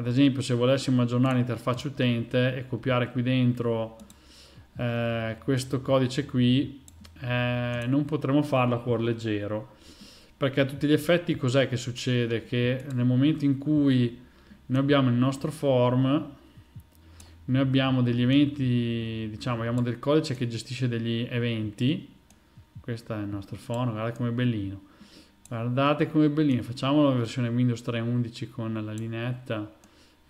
ad esempio se volessimo aggiornare l'interfaccia utente e copiare qui dentro eh, questo codice qui eh, non potremmo farlo a cuor leggero perché a tutti gli effetti cos'è che succede? Che nel momento in cui noi abbiamo il nostro form noi abbiamo degli eventi, diciamo abbiamo del codice che gestisce degli eventi questo è il nostro form, guardate com'è bellino guardate com'è bellino, facciamolo la versione Windows 3.11 con la linetta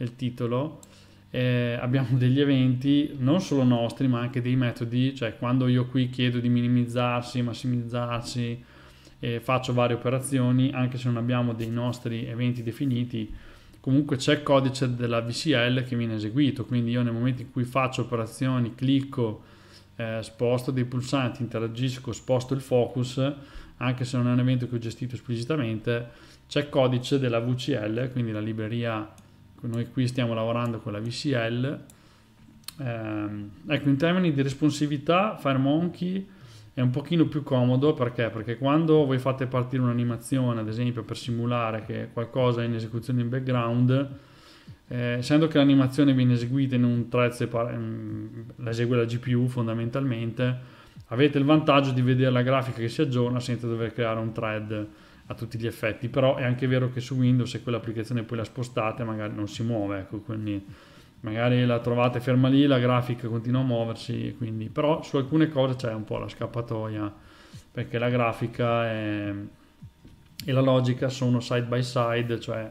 è il titolo, eh, abbiamo degli eventi non solo nostri ma anche dei metodi, cioè quando io qui chiedo di minimizzarsi, massimizzarsi, eh, faccio varie operazioni, anche se non abbiamo dei nostri eventi definiti, comunque c'è il codice della VCL che viene eseguito, quindi io nel momento in cui faccio operazioni, clicco, eh, sposto dei pulsanti, interagisco, sposto il focus, anche se non è un evento che ho gestito esplicitamente, c'è il codice della VCL, quindi la libreria noi qui stiamo lavorando con la VCL. Ehm, ecco, in termini di responsività, FireMonkey è un pochino più comodo perché? perché quando voi fate partire un'animazione, ad esempio per simulare che qualcosa è in esecuzione in background, eh, essendo che l'animazione viene eseguita in un thread separato, mm, la esegue la GPU fondamentalmente, avete il vantaggio di vedere la grafica che si aggiorna senza dover creare un thread a tutti gli effetti, però è anche vero che su Windows se quell'applicazione poi la spostate magari non si muove, ecco, quindi magari la trovate ferma lì, la grafica continua a muoversi, quindi, però su alcune cose c'è un po' la scappatoia, perché la grafica è, e la logica sono side by side, cioè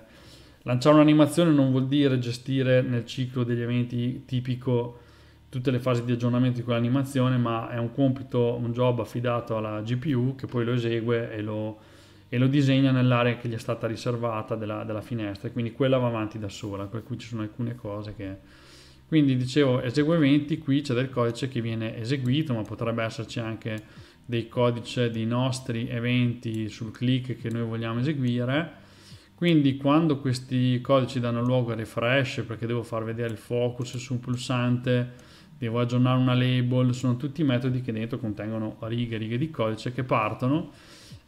lanciare un'animazione non vuol dire gestire nel ciclo degli eventi tipico tutte le fasi di aggiornamento di quell'animazione, ma è un compito, un job affidato alla GPU che poi lo esegue e lo e lo disegna nell'area che gli è stata riservata della, della finestra, quindi quella va avanti da sola, per cui ci sono alcune cose che... Quindi dicevo, esegue eventi, qui c'è del codice che viene eseguito, ma potrebbe esserci anche dei codici dei nostri eventi sul click che noi vogliamo eseguire. Quindi quando questi codici danno luogo a refresh, perché devo far vedere il focus su un pulsante, devo aggiornare una label, sono tutti metodi che dentro contengono righe e righe di codice che partono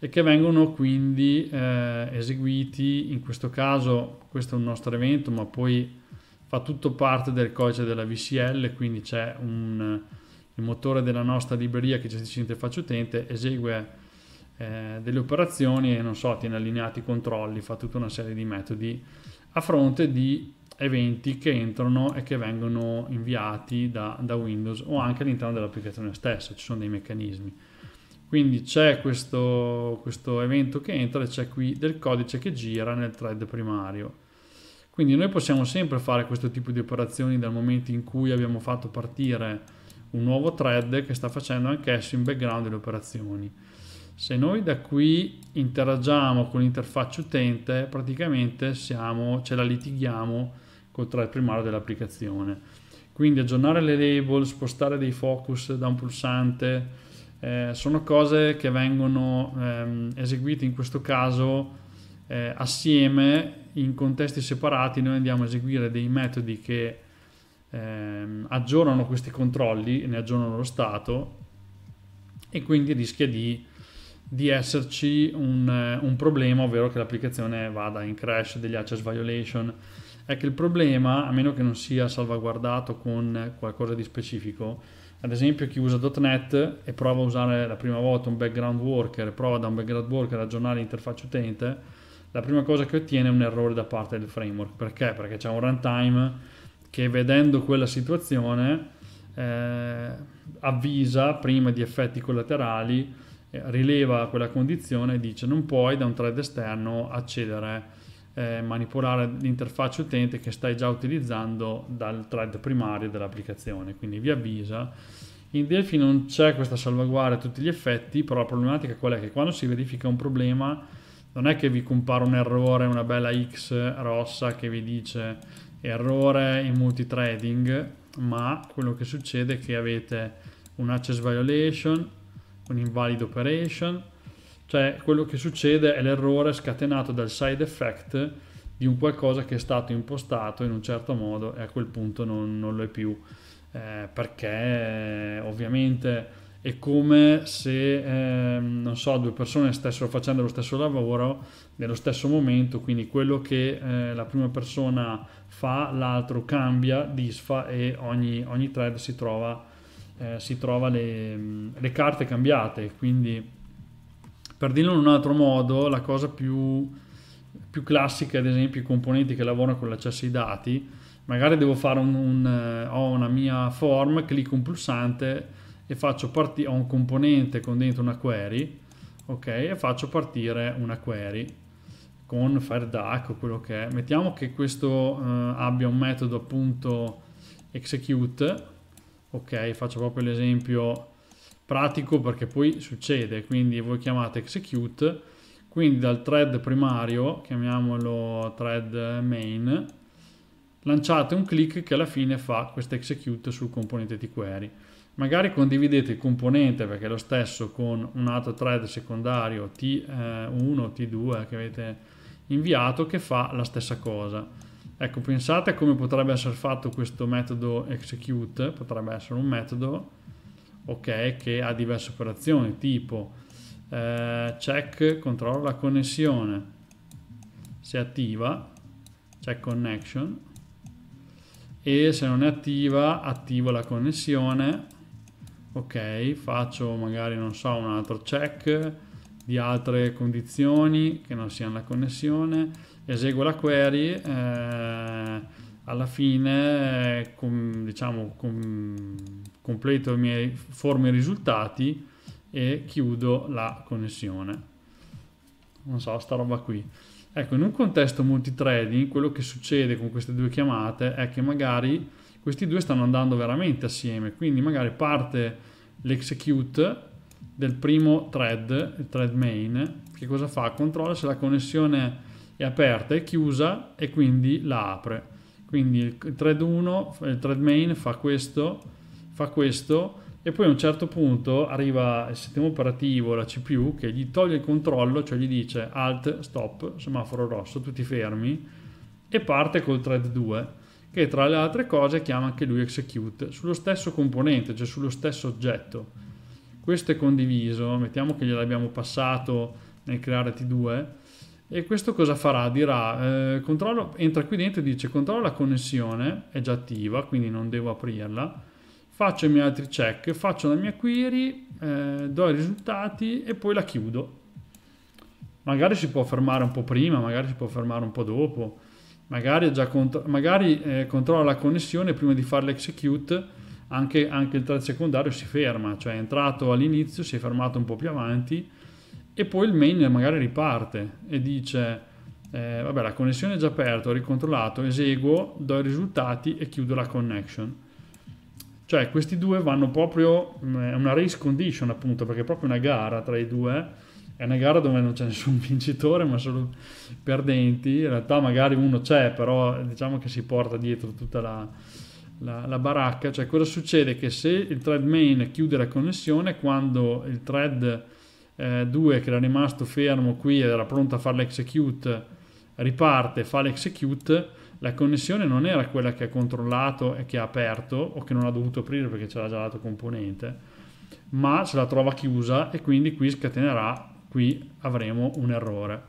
e che vengono quindi eh, eseguiti, in questo caso questo è un nostro evento, ma poi fa tutto parte del codice della VCL, quindi c'è un, il motore della nostra libreria che gestisce l'interfaccia utente, esegue eh, delle operazioni e non so, tiene allineati i controlli, fa tutta una serie di metodi a fronte di eventi che entrano e che vengono inviati da, da Windows o anche all'interno dell'applicazione stessa, ci sono dei meccanismi. Quindi c'è questo, questo evento che entra e c'è qui del codice che gira nel thread primario. Quindi noi possiamo sempre fare questo tipo di operazioni dal momento in cui abbiamo fatto partire un nuovo thread che sta facendo anch'esso in background le operazioni. Se noi da qui interagiamo con l'interfaccia utente, praticamente siamo, ce la litighiamo col thread primario dell'applicazione. Quindi aggiornare le label, spostare dei focus da un pulsante, eh, sono cose che vengono ehm, eseguite in questo caso eh, assieme in contesti separati noi andiamo a eseguire dei metodi che ehm, aggiornano questi controlli ne aggiornano lo stato e quindi rischia di, di esserci un, eh, un, problema ovvero che l'applicazione vada in crash degli access violation è che il problema a meno che non sia salvaguardato con qualcosa di specifico ad esempio chi usa.NET e prova a usare la prima volta un background worker, prova da un background worker ad aggiornare l'interfaccia utente, la prima cosa che ottiene è un errore da parte del framework. Perché? Perché c'è un runtime che vedendo quella situazione eh, avvisa prima di effetti collaterali, eh, rileva quella condizione e dice non puoi da un thread esterno accedere a eh, manipolare l'interfaccia utente che stai già utilizzando dal thread primario dell'applicazione, quindi vi avvisa. In Delphi non c'è questa salvaguardia a tutti gli effetti, però la problematica qual è? Che quando si verifica un problema non è che vi compare un errore, una bella X rossa che vi dice errore in multitrading, ma quello che succede è che avete un access violation, un invalid operation, cioè, quello che succede è l'errore scatenato dal side effect di un qualcosa che è stato impostato in un certo modo e a quel punto non, non lo è più. Eh, perché ovviamente è come se, eh, non so, due persone stessero facendo lo stesso lavoro nello stesso momento, quindi quello che eh, la prima persona fa, l'altro cambia, disfa e ogni, ogni thread si trova, eh, si trova le, le, carte cambiate, quindi per dirlo in un altro modo, la cosa più, più classica, ad esempio, i componenti che lavorano con l'accesso ai dati, magari devo fare un, un, eh, ho una mia form, clicco un pulsante e faccio partire, ho un componente con dentro una query, ok, e faccio partire una query con FireDAC o quello che è. Mettiamo che questo eh, abbia un metodo appunto execute, ok, faccio proprio l'esempio pratico perché poi succede, quindi voi chiamate execute, quindi dal thread primario, chiamiamolo thread main, lanciate un click che alla fine fa questo execute sul componente di query. Magari condividete il componente perché è lo stesso con un altro thread secondario T1, eh, T2 che avete inviato che fa la stessa cosa. Ecco, pensate a come potrebbe essere fatto questo metodo execute, potrebbe essere un metodo ok, che ha diverse operazioni, tipo eh, check controlla la connessione, se attiva, check connection, e se non è attiva, attivo la connessione, ok, faccio magari, non so, un altro check di altre condizioni che non siano la connessione, eseguo la query, eh, alla fine, eh, com, diciamo, com, completo i miei form e risultati e chiudo la connessione. Non so, sta roba qui. Ecco, in un contesto multitrading, quello che succede con queste due chiamate è che magari questi due stanno andando veramente assieme, quindi magari parte l'execute del primo thread, il thread main, che cosa fa? Controlla se la connessione è aperta e chiusa e quindi la apre. Quindi il thread 1, il thread main fa questo, fa questo e poi a un certo punto arriva il sistema operativo, la CPU, che gli toglie il controllo, cioè gli dice alt, stop, semaforo rosso, tutti fermi, e parte col thread 2, che tra le altre cose chiama anche lui execute, sullo stesso componente, cioè sullo stesso oggetto. Questo è condiviso, mettiamo che gliel'abbiamo passato nel creare T2, e questo cosa farà? Dirà, eh, entra qui dentro e dice controllo la connessione, è già attiva, quindi non devo aprirla, faccio i miei altri check, faccio la mia query, eh, do i risultati e poi la chiudo. Magari si può fermare un po' prima, magari si può fermare un po' dopo, magari, cont magari eh, controlla la connessione prima di fare l'execute, anche, anche, il thread secondario si ferma, cioè è entrato all'inizio, si è fermato un po' più avanti e poi il main magari riparte e dice eh, vabbè la connessione è già aperta, ho ricontrollato, eseguo, do i risultati e chiudo la connection cioè questi due vanno proprio, mm, è una race condition appunto, perché è proprio una gara tra i due è una gara dove non c'è nessun <laughs> vincitore, ma solo perdenti. In realtà, magari uno c'è, però diciamo che si porta dietro tutta la, la, la baracca. Cioè, cosa succede? Che se il thread main chiude la connessione, quando il thread eh, 2 che era rimasto fermo qui ed era pronto a fare l'execute, riparte, fa l'execute la connessione non era quella che ha controllato e che ha aperto o che non ha dovuto aprire perché c'era già l'altro componente, ma se la trova chiusa e quindi qui scatenerà, qui avremo un errore.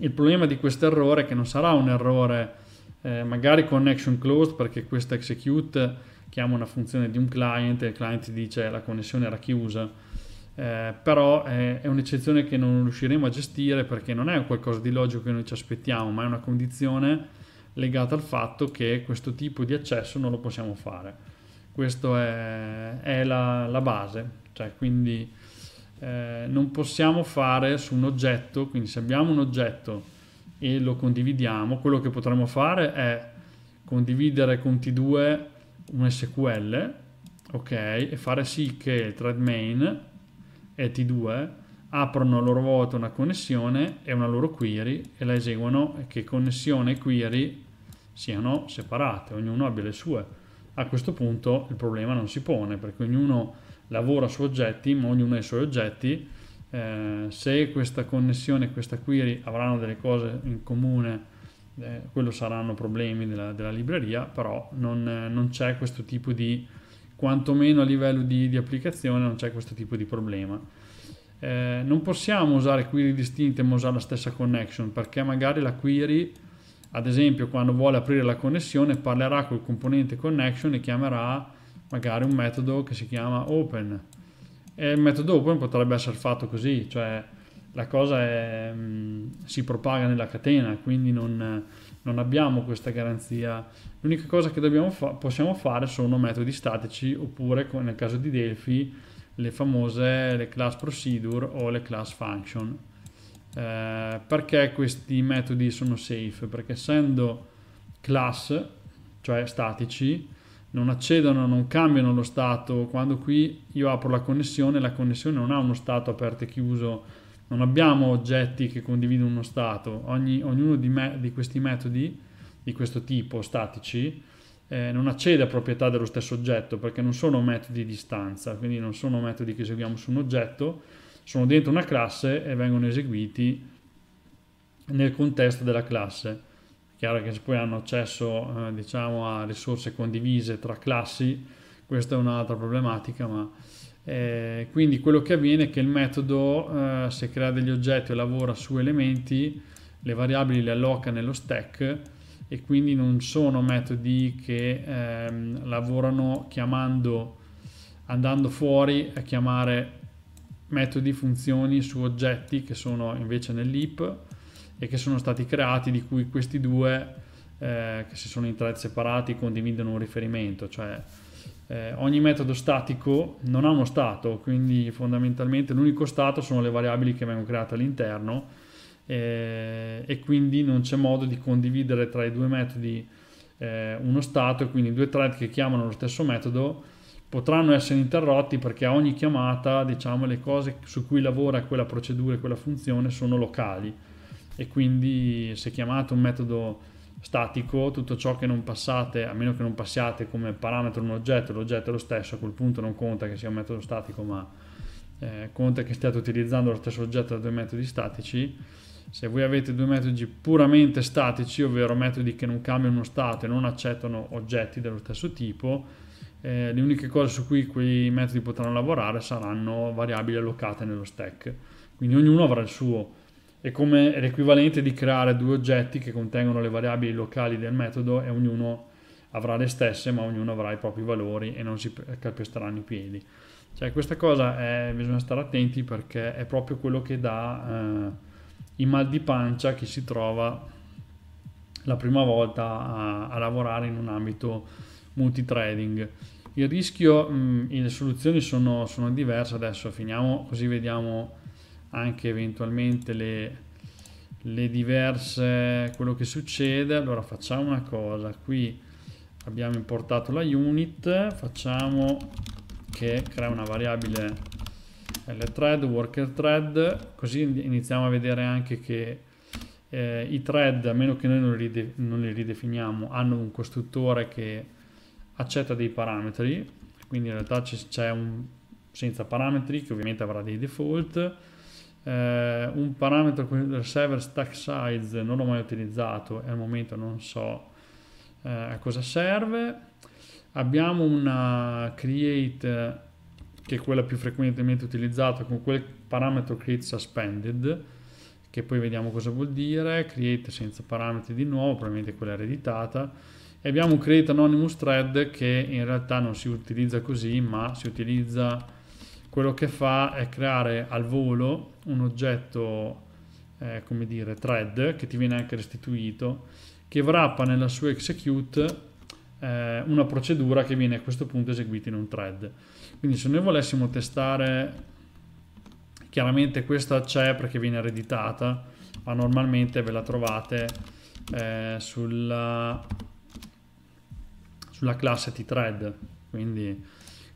Il problema di questo errore è che non sarà un errore eh, magari connection closed perché questa execute chiama una funzione di un client e il client dice la connessione era chiusa, eh, però è, è un'eccezione che non riusciremo a gestire perché non è qualcosa di logico che noi ci aspettiamo, ma è una condizione legata al fatto che questo tipo di accesso non lo possiamo fare. Questa è, è la, la, base, cioè quindi eh, non possiamo fare su un oggetto, quindi se abbiamo un oggetto e lo condividiamo, quello che potremmo fare è condividere con T2 un SQL, ok, e fare sì che il thread main e T2 aprono a loro volta una connessione e una loro query e la eseguono e che connessione e query siano separate, ognuno abbia le sue. A questo punto il problema non si pone perché ognuno lavora su oggetti, ma ognuno ha i suoi oggetti. Eh, se questa connessione e questa query avranno delle cose in comune, eh, quello saranno problemi della, della libreria, però non, eh, non, c'è questo tipo di, quantomeno a livello di, di applicazione, non c'è questo tipo di problema. Eh, non possiamo usare query distinte ma usare la stessa connection perché magari la query ad esempio, quando vuole aprire la connessione, parlerà col componente connection e chiamerà magari un metodo che si chiama open. E il metodo open potrebbe essere fatto così, cioè la cosa è, mm, si propaga nella catena, quindi non, non abbiamo questa garanzia. L'unica cosa che fa possiamo fare sono metodi statici oppure, nel caso di Delphi, le famose le class procedure o le class function. Eh, perché questi metodi sono safe? Perché essendo class, cioè statici, non accedono, non cambiano lo stato. Quando qui io apro la connessione, la connessione non ha uno stato aperto e chiuso, non abbiamo oggetti che condividono uno stato. Ogni, ognuno di, me, di, questi metodi, di questo tipo, statici, eh, non accede a proprietà dello stesso oggetto perché non sono metodi di distanza, quindi non sono metodi che eseguiamo su un oggetto, sono dentro una classe e vengono eseguiti nel contesto della classe. È chiaro che se poi hanno accesso eh, diciamo, a risorse condivise tra classi, questa è un'altra problematica, ma eh, quindi quello che avviene è che il metodo eh, se crea degli oggetti o lavora su elementi, le variabili le alloca nello stack e quindi non sono metodi che ehm, lavorano chiamando andando fuori a chiamare metodi, funzioni su oggetti che sono invece nell'IP e che sono stati creati, di cui questi due eh, che si sono in thread separati condividono un riferimento, cioè eh, ogni metodo statico non ha uno stato, quindi fondamentalmente l'unico stato sono le variabili che vengono create all'interno eh, e quindi non c'è modo di condividere tra i due metodi eh, uno stato e quindi due thread che chiamano lo stesso metodo potranno essere interrotti perché a ogni chiamata diciamo, le cose su cui lavora quella procedura e quella funzione sono locali e quindi se chiamate un metodo statico tutto ciò che non passate a meno che non passiate come parametro un oggetto l'oggetto è lo stesso a quel punto non conta che sia un metodo statico ma eh, conta che stiate utilizzando lo stesso oggetto da due metodi statici se voi avete due metodi puramente statici ovvero metodi che non cambiano uno stato e non accettano oggetti dello stesso tipo eh, le uniche cose su cui quei metodi potranno lavorare saranno variabili allocate nello stack. Quindi ognuno avrà il suo. È come l'equivalente di creare due oggetti che contengono le variabili locali del metodo e ognuno avrà le stesse, ma ognuno avrà i propri valori e non si calpesteranno i piedi. Cioè, questa cosa è, bisogna stare attenti perché è proprio quello che dà eh, il mal di pancia che si trova la prima volta a, a lavorare in un ambito multitrading. Il rischio mh, e le soluzioni sono, sono diverse, adesso finiamo così vediamo anche eventualmente le, le diverse, quello che succede. Allora facciamo una cosa, qui abbiamo importato la unit, facciamo che crea una variabile lthread, worker thread, così iniziamo a vedere anche che eh, i thread, a meno che noi non li, non li ridefiniamo, hanno un costruttore che accetta dei parametri, quindi in realtà c'è un senza parametri che ovviamente avrà dei default, eh, un parametro del server stack size non l'ho mai utilizzato e al momento non so eh, a cosa serve, abbiamo una create che è quella più frequentemente utilizzata con quel parametro create suspended che poi vediamo cosa vuol dire create senza parametri di nuovo probabilmente quella ereditata abbiamo un create anonymous thread che in realtà non si utilizza così ma si utilizza quello che fa è creare al volo un oggetto eh, come dire thread che ti viene anche restituito che wrappa nella sua execute eh, una procedura che viene a questo punto eseguita in un thread quindi se noi volessimo testare chiaramente questa c'è perché viene ereditata ma normalmente ve la trovate eh, sulla sulla classe t Quindi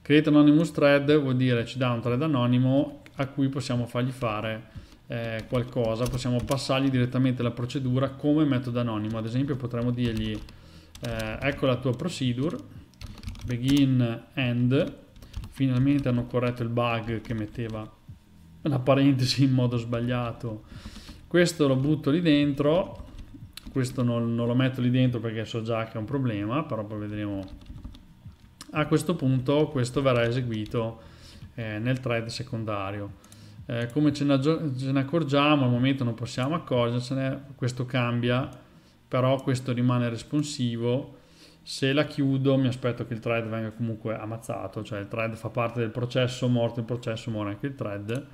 create anonymous thread vuol dire ci dà un thread anonimo a cui possiamo fargli fare eh, qualcosa, possiamo passargli direttamente la procedura come metodo anonimo. Ad esempio potremmo dirgli eh, ecco la tua procedure, begin end, finalmente hanno corretto il bug che metteva la parentesi in modo sbagliato. Questo lo butto lì dentro questo non, non, lo metto lì dentro perché so già che è un problema però poi vedremo a questo punto questo verrà eseguito eh, nel thread secondario eh, come ce ne, ce ne, accorgiamo al momento non possiamo accorgercene questo cambia però questo rimane responsivo se la chiudo mi aspetto che il thread venga comunque ammazzato cioè il thread fa parte del processo morto il processo muore anche il thread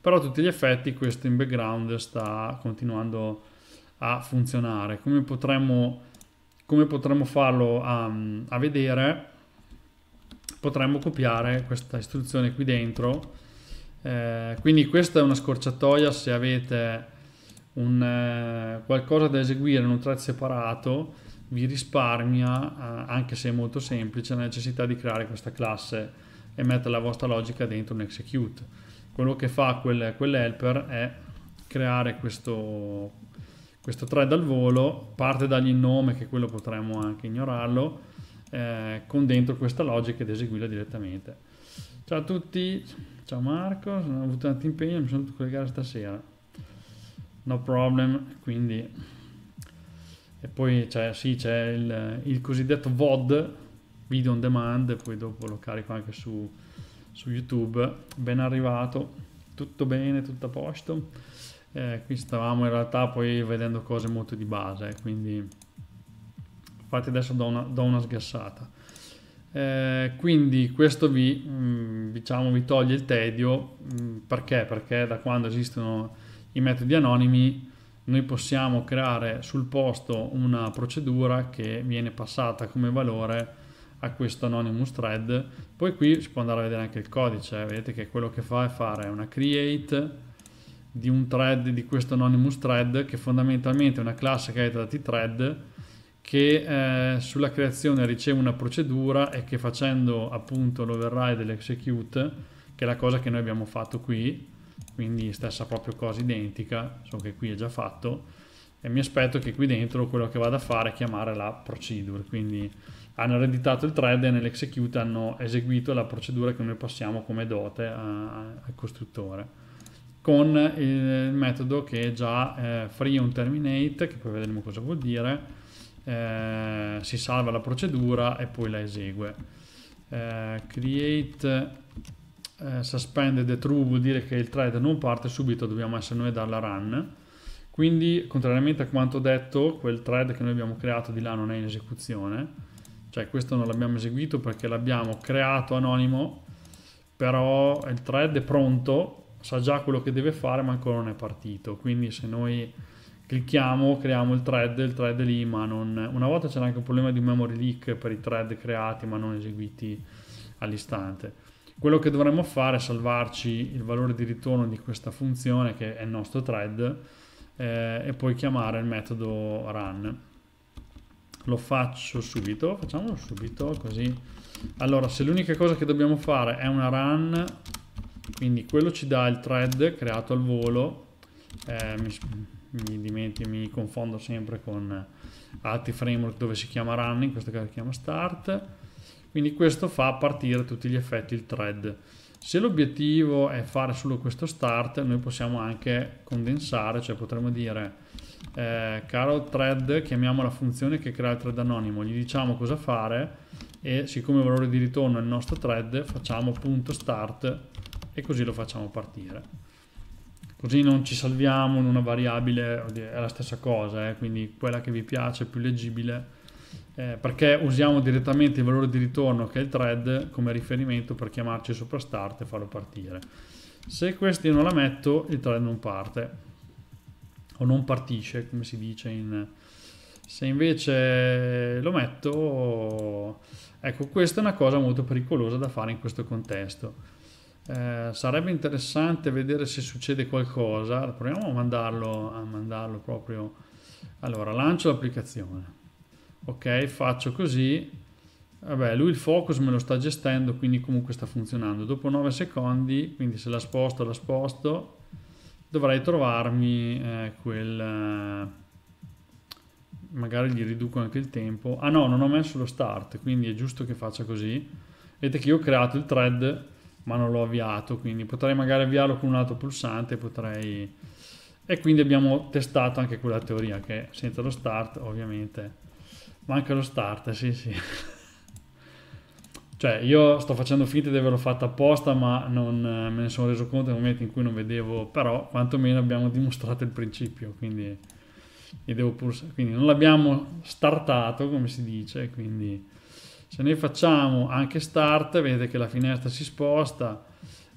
però a tutti gli effetti questo in background sta continuando a funzionare. Come potremmo, come potremmo farlo a, a vedere? Potremmo copiare questa istruzione qui dentro. Eh, quindi questa è una scorciatoia se avete un, eh, qualcosa da eseguire in un thread separato vi risparmia, eh, anche se è molto semplice, la necessità di creare questa classe e mettere la vostra logica dentro un execute. Quello che fa quel, quell'helper è creare questo questo thread al volo, parte dagli nome, che quello potremmo anche ignorarlo, eh, con dentro questa logica ed eseguirla direttamente. Ciao a tutti, ciao Marco, sono avuto tanto impegno, mi sono dovuto collegare stasera. No problem, quindi... E poi c'è, sì, c'è il, il, cosiddetto VOD, video on demand, poi dopo lo carico anche su, su YouTube. Ben arrivato, tutto bene, tutto a posto eh, qui stavamo in realtà poi vedendo cose molto di base quindi infatti adesso do una, do una sgassata eh, quindi questo vi, mh, mm, diciamo, vi toglie il tedio mh, mm, perché? perché da quando esistono i metodi anonimi noi possiamo creare sul posto una procedura che viene passata come valore a questo anonymous thread poi qui si può andare a vedere anche il codice vedete che quello che fa è fare una create di un thread di questo anonymous thread che fondamentalmente è una classe che ha dati thread che eh, sulla creazione riceve una procedura e che facendo appunto l'override dell'execute che è la cosa che noi abbiamo fatto qui quindi stessa proprio cosa identica so che qui è già fatto e mi aspetto che qui dentro quello che vado a fare è chiamare la procedure quindi hanno ereditato il thread e nell'execute hanno eseguito la procedura che noi passiamo come dote a, a, al costruttore con il metodo che è già eh, free on terminate, che poi vedremo cosa vuol dire, eh, si salva la procedura e poi la esegue. Eh, create eh, suspended true vuol dire che il thread non parte subito, dobbiamo essere noi dalla run. Quindi, contrariamente a quanto detto, quel thread che noi abbiamo creato di là non è in esecuzione, cioè questo non l'abbiamo eseguito perché l'abbiamo creato anonimo, però il thread è pronto sa già quello che deve fare ma ancora non è partito. Quindi se noi clicchiamo, creiamo il thread, il thread è lì, ma non... Una volta c'era anche un problema di memory leak per i thread creati ma non eseguiti all'istante. Quello che dovremmo fare è salvarci il valore di ritorno di questa funzione che è il nostro thread eh, e poi chiamare il metodo run. Lo faccio subito, facciamolo subito così. Allora, se l'unica cosa che dobbiamo fare è una run quindi quello ci dà il thread creato al volo eh, mi, mi, dimentico, mi confondo sempre con altri framework dove si chiama run in questo caso si chiama start quindi questo fa partire tutti gli effetti il thread se l'obiettivo è fare solo questo start noi possiamo anche condensare cioè potremmo dire eh, caro thread chiamiamo la funzione che crea il thread anonimo gli diciamo cosa fare e siccome il valore di ritorno è il nostro thread facciamo punto start e così lo facciamo partire. Così non ci salviamo in una variabile, è la stessa cosa, eh, quindi quella che vi piace, più leggibile, eh, perché usiamo direttamente il valore di ritorno che è il thread come riferimento per chiamarci sopra start e farlo partire. Se questa io non la metto, il thread non parte, o non partisce, come si dice in, se invece lo metto ecco questa è una cosa molto pericolosa da fare in questo contesto eh, sarebbe interessante vedere se succede qualcosa. Proviamo a mandarlo, a mandarlo proprio. Allora, lancio l'applicazione. Ok, faccio così. Vabbè, lui il focus me lo sta gestendo, quindi comunque sta funzionando. Dopo 9 secondi, quindi se la sposto, la sposto, dovrei trovarmi eh, quel... Eh, magari gli riduco anche il tempo. Ah no, non ho messo lo start, quindi è giusto che faccia così. Vedete che io ho creato il thread ma non l'ho avviato, quindi potrei magari avviarlo con un altro pulsante, potrei... E quindi abbiamo testato anche quella teoria che senza lo start ovviamente manca lo start, sì sì. <laughs> cioè io sto facendo finta di averlo fatto apposta ma non eh, me ne sono reso conto nel momento in cui non vedevo, però quantomeno abbiamo dimostrato il principio, quindi, quindi non l'abbiamo startato come si dice, quindi se noi facciamo anche start vedete che la finestra si sposta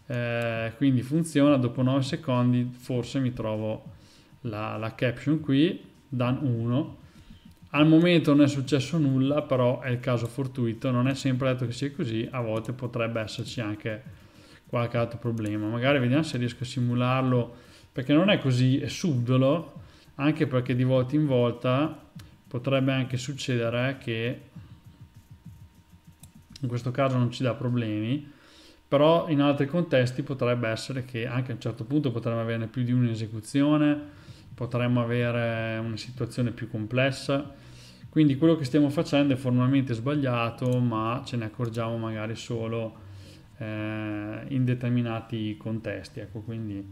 eh, quindi funziona dopo 9 secondi forse mi trovo la, la caption qui dan 1 al momento non è successo nulla però è il caso fortuito non è sempre detto che sia così a volte potrebbe esserci anche qualche altro problema magari vediamo se riesco a simularlo perché non è così è subdolo anche perché di volta in volta potrebbe anche succedere che in questo caso non ci dà problemi, però in altri contesti potrebbe essere che anche a un certo punto potremmo averne più di un'esecuzione, potremmo avere una situazione più complessa, quindi quello che stiamo facendo è formalmente sbagliato, ma ce ne accorgiamo magari solo eh, in determinati contesti. Ecco, quindi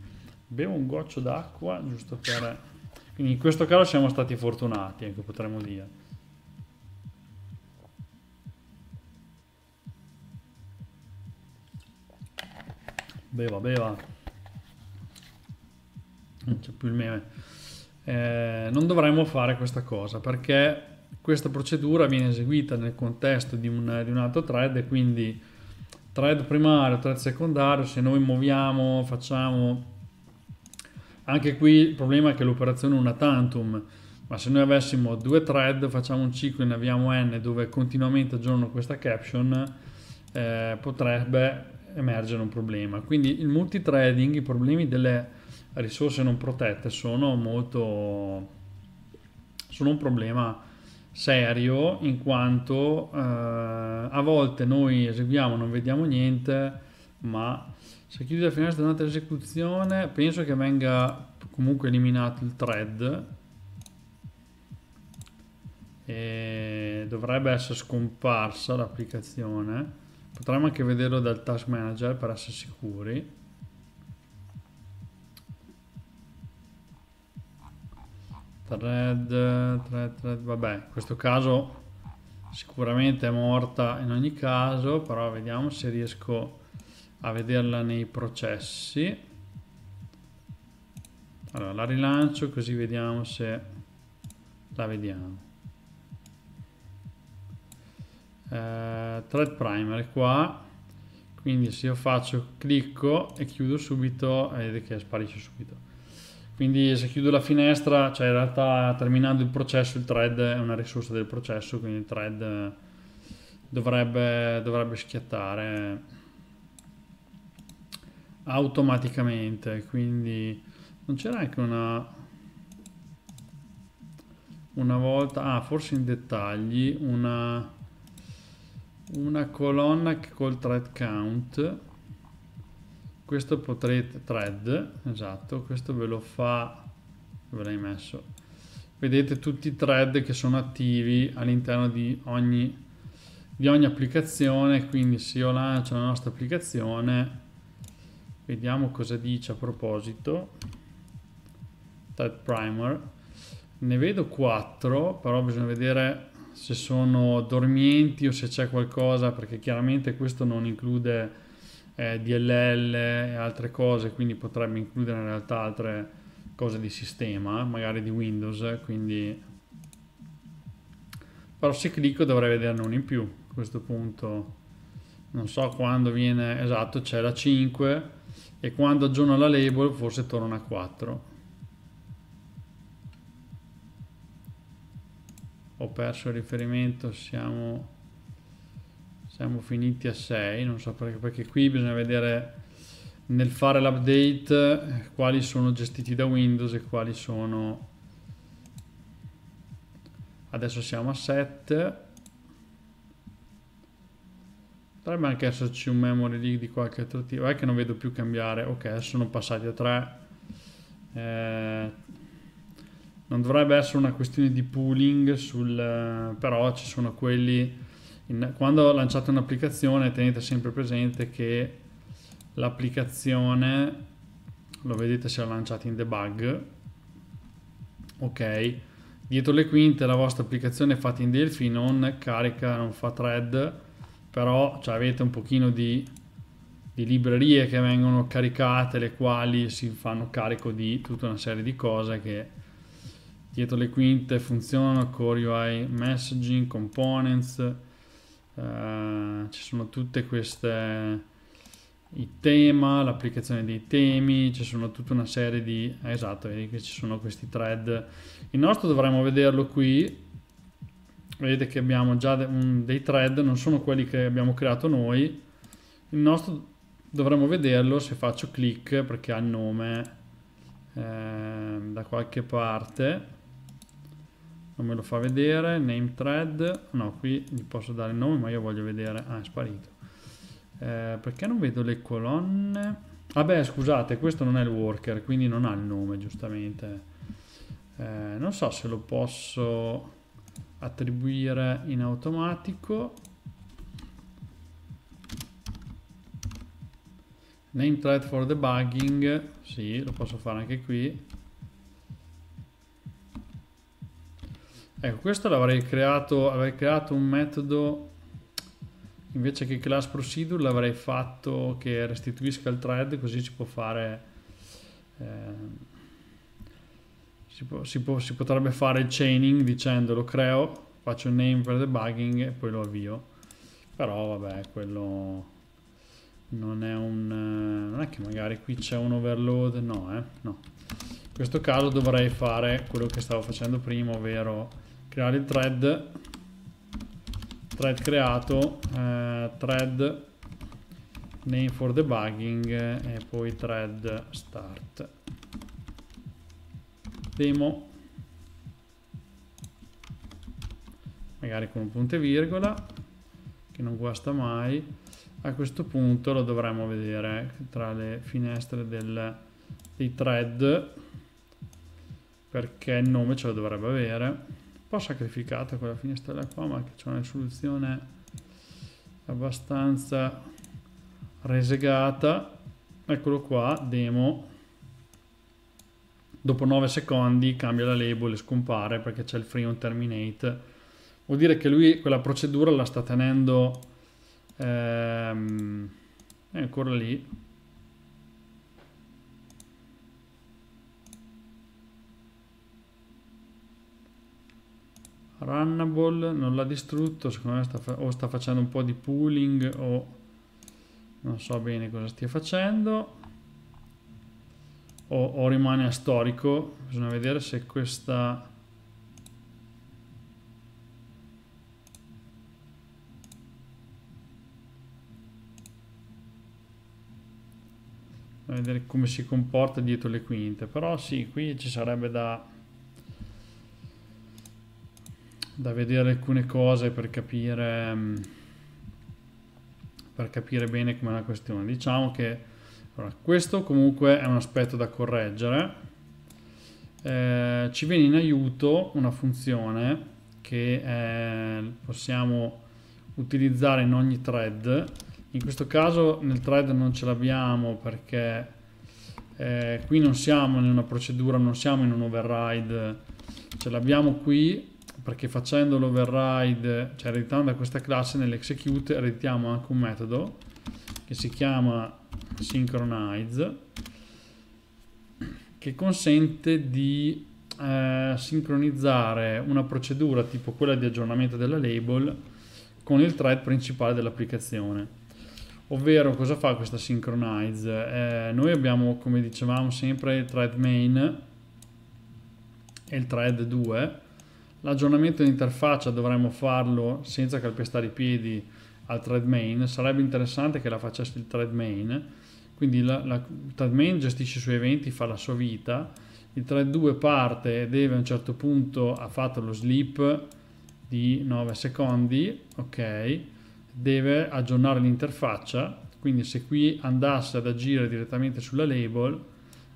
bevo un goccio d'acqua giusto per... Quindi in questo caso siamo stati fortunati, ecco, potremmo dire. beva beva non c'è più il meme eh, non dovremmo fare questa cosa perché questa procedura viene eseguita nel contesto di un, di un altro thread e quindi thread primario, thread secondario, se noi muoviamo, facciamo... Anche qui il problema è che l'operazione è una tantum, ma se noi avessimo due thread, facciamo un ciclo e ne avviamo n dove continuamente aggiorno questa caption, eh, potrebbe emergere un problema. Quindi il multitrading, i problemi delle risorse non protette sono molto sono un problema serio in quanto eh, a volte noi eseguiamo, non vediamo niente, ma se chiudi la finestra durante l'esecuzione penso che venga comunque eliminato il thread e dovrebbe essere scomparsa l'applicazione Potremmo anche vederlo dal task manager per essere sicuri. Thread, thread, thread, vabbè, in questo caso sicuramente è morta in ogni caso, però vediamo se riesco a vederla nei processi. Allora, la rilancio così vediamo se la vediamo eh, thread primer qua quindi se io faccio clicco e chiudo subito eh, vedete che sparisce subito quindi se chiudo la finestra cioè in realtà terminando il processo il thread è una risorsa del processo quindi il thread eh, dovrebbe, dovrebbe schiattare automaticamente quindi non c'era anche una una volta, ah forse in dettagli, una una colonna col thread count questo potrete thread esatto questo ve lo fa ve l'hai messo vedete tutti i thread che sono attivi all'interno di ogni di ogni applicazione quindi se io lancio la nostra applicazione vediamo cosa dice a proposito thread primer ne vedo 4 però bisogna vedere se sono dormienti o se c'è qualcosa, perché chiaramente questo non include eh, DLL e altre cose, quindi potrebbe includere in realtà altre cose di sistema, magari di Windows, quindi... Però se clicco dovrei vederne uno in più, a questo punto non so quando viene, esatto, c'è la 5 e quando aggiorno la label forse torna a 4 ho perso il riferimento, siamo, siamo finiti a 6, non so perché, perché qui bisogna vedere nel fare l'update eh, quali sono gestiti da Windows e quali sono... Adesso siamo a 7. Potrebbe anche esserci un memory leak di qualche altro tipo. È che non vedo più cambiare. Ok, adesso sono passati a 3. Eh, non dovrebbe essere una questione di pooling, sul, eh, però ci sono quelli... In, quando lanciate un'applicazione tenete sempre presente che l'applicazione, lo vedete se la lanciate in debug, ok, dietro le quinte la vostra applicazione è fatta in Delphi, non carica, non fa thread, però cioè, avete un pochino di, di, librerie che vengono caricate, le quali si fanno carico di tutta una serie di cose che dietro le quinte funzionano, Core UI Messaging, Components, eh, ci sono tutte queste, i tema, l'applicazione dei temi, ci sono tutta una serie di, eh, esatto, ci sono questi thread. Il nostro dovremmo vederlo qui, vedete che abbiamo già de un, dei thread, non sono quelli che abbiamo creato noi, il nostro dovremmo vederlo se faccio clic perché ha il nome eh, da qualche parte non me lo fa vedere, name thread, no qui gli posso dare il nome ma io voglio vedere, ah è sparito, eh, perché non vedo le colonne? Vabbè ah scusate questo non è il worker quindi non ha il nome giustamente, eh, non so se lo posso attribuire in automatico, name thread for debugging, sì lo posso fare anche qui, Ecco, questo l'avrei creato, avrei creato un metodo invece che class procedure l'avrei fatto che restituisca il thread così si può fare eh, si, può, si, può, si, potrebbe fare il chaining dicendo lo creo faccio un name per debugging e poi lo avvio però vabbè quello non è un non è che magari qui c'è un overload no eh no in questo caso dovrei fare quello che stavo facendo prima ovvero creare il thread thread creato eh, thread name for debugging e poi thread start demo magari con un punto e virgola che non guasta mai a questo punto lo dovremmo vedere tra le finestre del, dei thread perché il nome ce lo dovrebbe avere po' sacrificata quella finestrella qua ma che c'è una soluzione abbastanza resegata eccolo qua demo dopo 9 secondi cambia la label e scompare perché c'è il free on terminate vuol dire che lui quella procedura la sta tenendo ehm, è ancora lì runnable non l'ha distrutto secondo me sta, o sta facendo un po' di pooling o non so bene cosa stia facendo o, o rimane a storico bisogna vedere se questa vedere come si comporta dietro le quinte però sì qui ci sarebbe da da vedere alcune cose per capire, mm, per capire bene com'è la questione. Diciamo che allora, questo comunque è un aspetto da correggere. Eh, ci viene in aiuto una funzione che è, eh, possiamo utilizzare in ogni thread. In questo caso nel thread non ce l'abbiamo perché eh, qui non siamo in una procedura, non siamo in un override, ce l'abbiamo qui perché facendo l'override, cioè ereditando da questa classe nell'execute ereditiamo anche un metodo che si chiama synchronize che consente di eh, sincronizzare una procedura tipo quella di aggiornamento della label con il thread principale dell'applicazione. Ovvero cosa fa questa synchronize? Eh, noi abbiamo come dicevamo sempre il thread main e il thread 2 L'aggiornamento di interfaccia dovremmo farlo senza calpestare i piedi al thread main, sarebbe interessante che la facesse il thread main, quindi la, la, il thread main gestisce i suoi eventi, fa la sua vita, il thread 2 parte e deve a un certo punto, ha fatto lo sleep di 9 secondi, ok, deve aggiornare l'interfaccia, quindi se qui andasse ad agire direttamente sulla label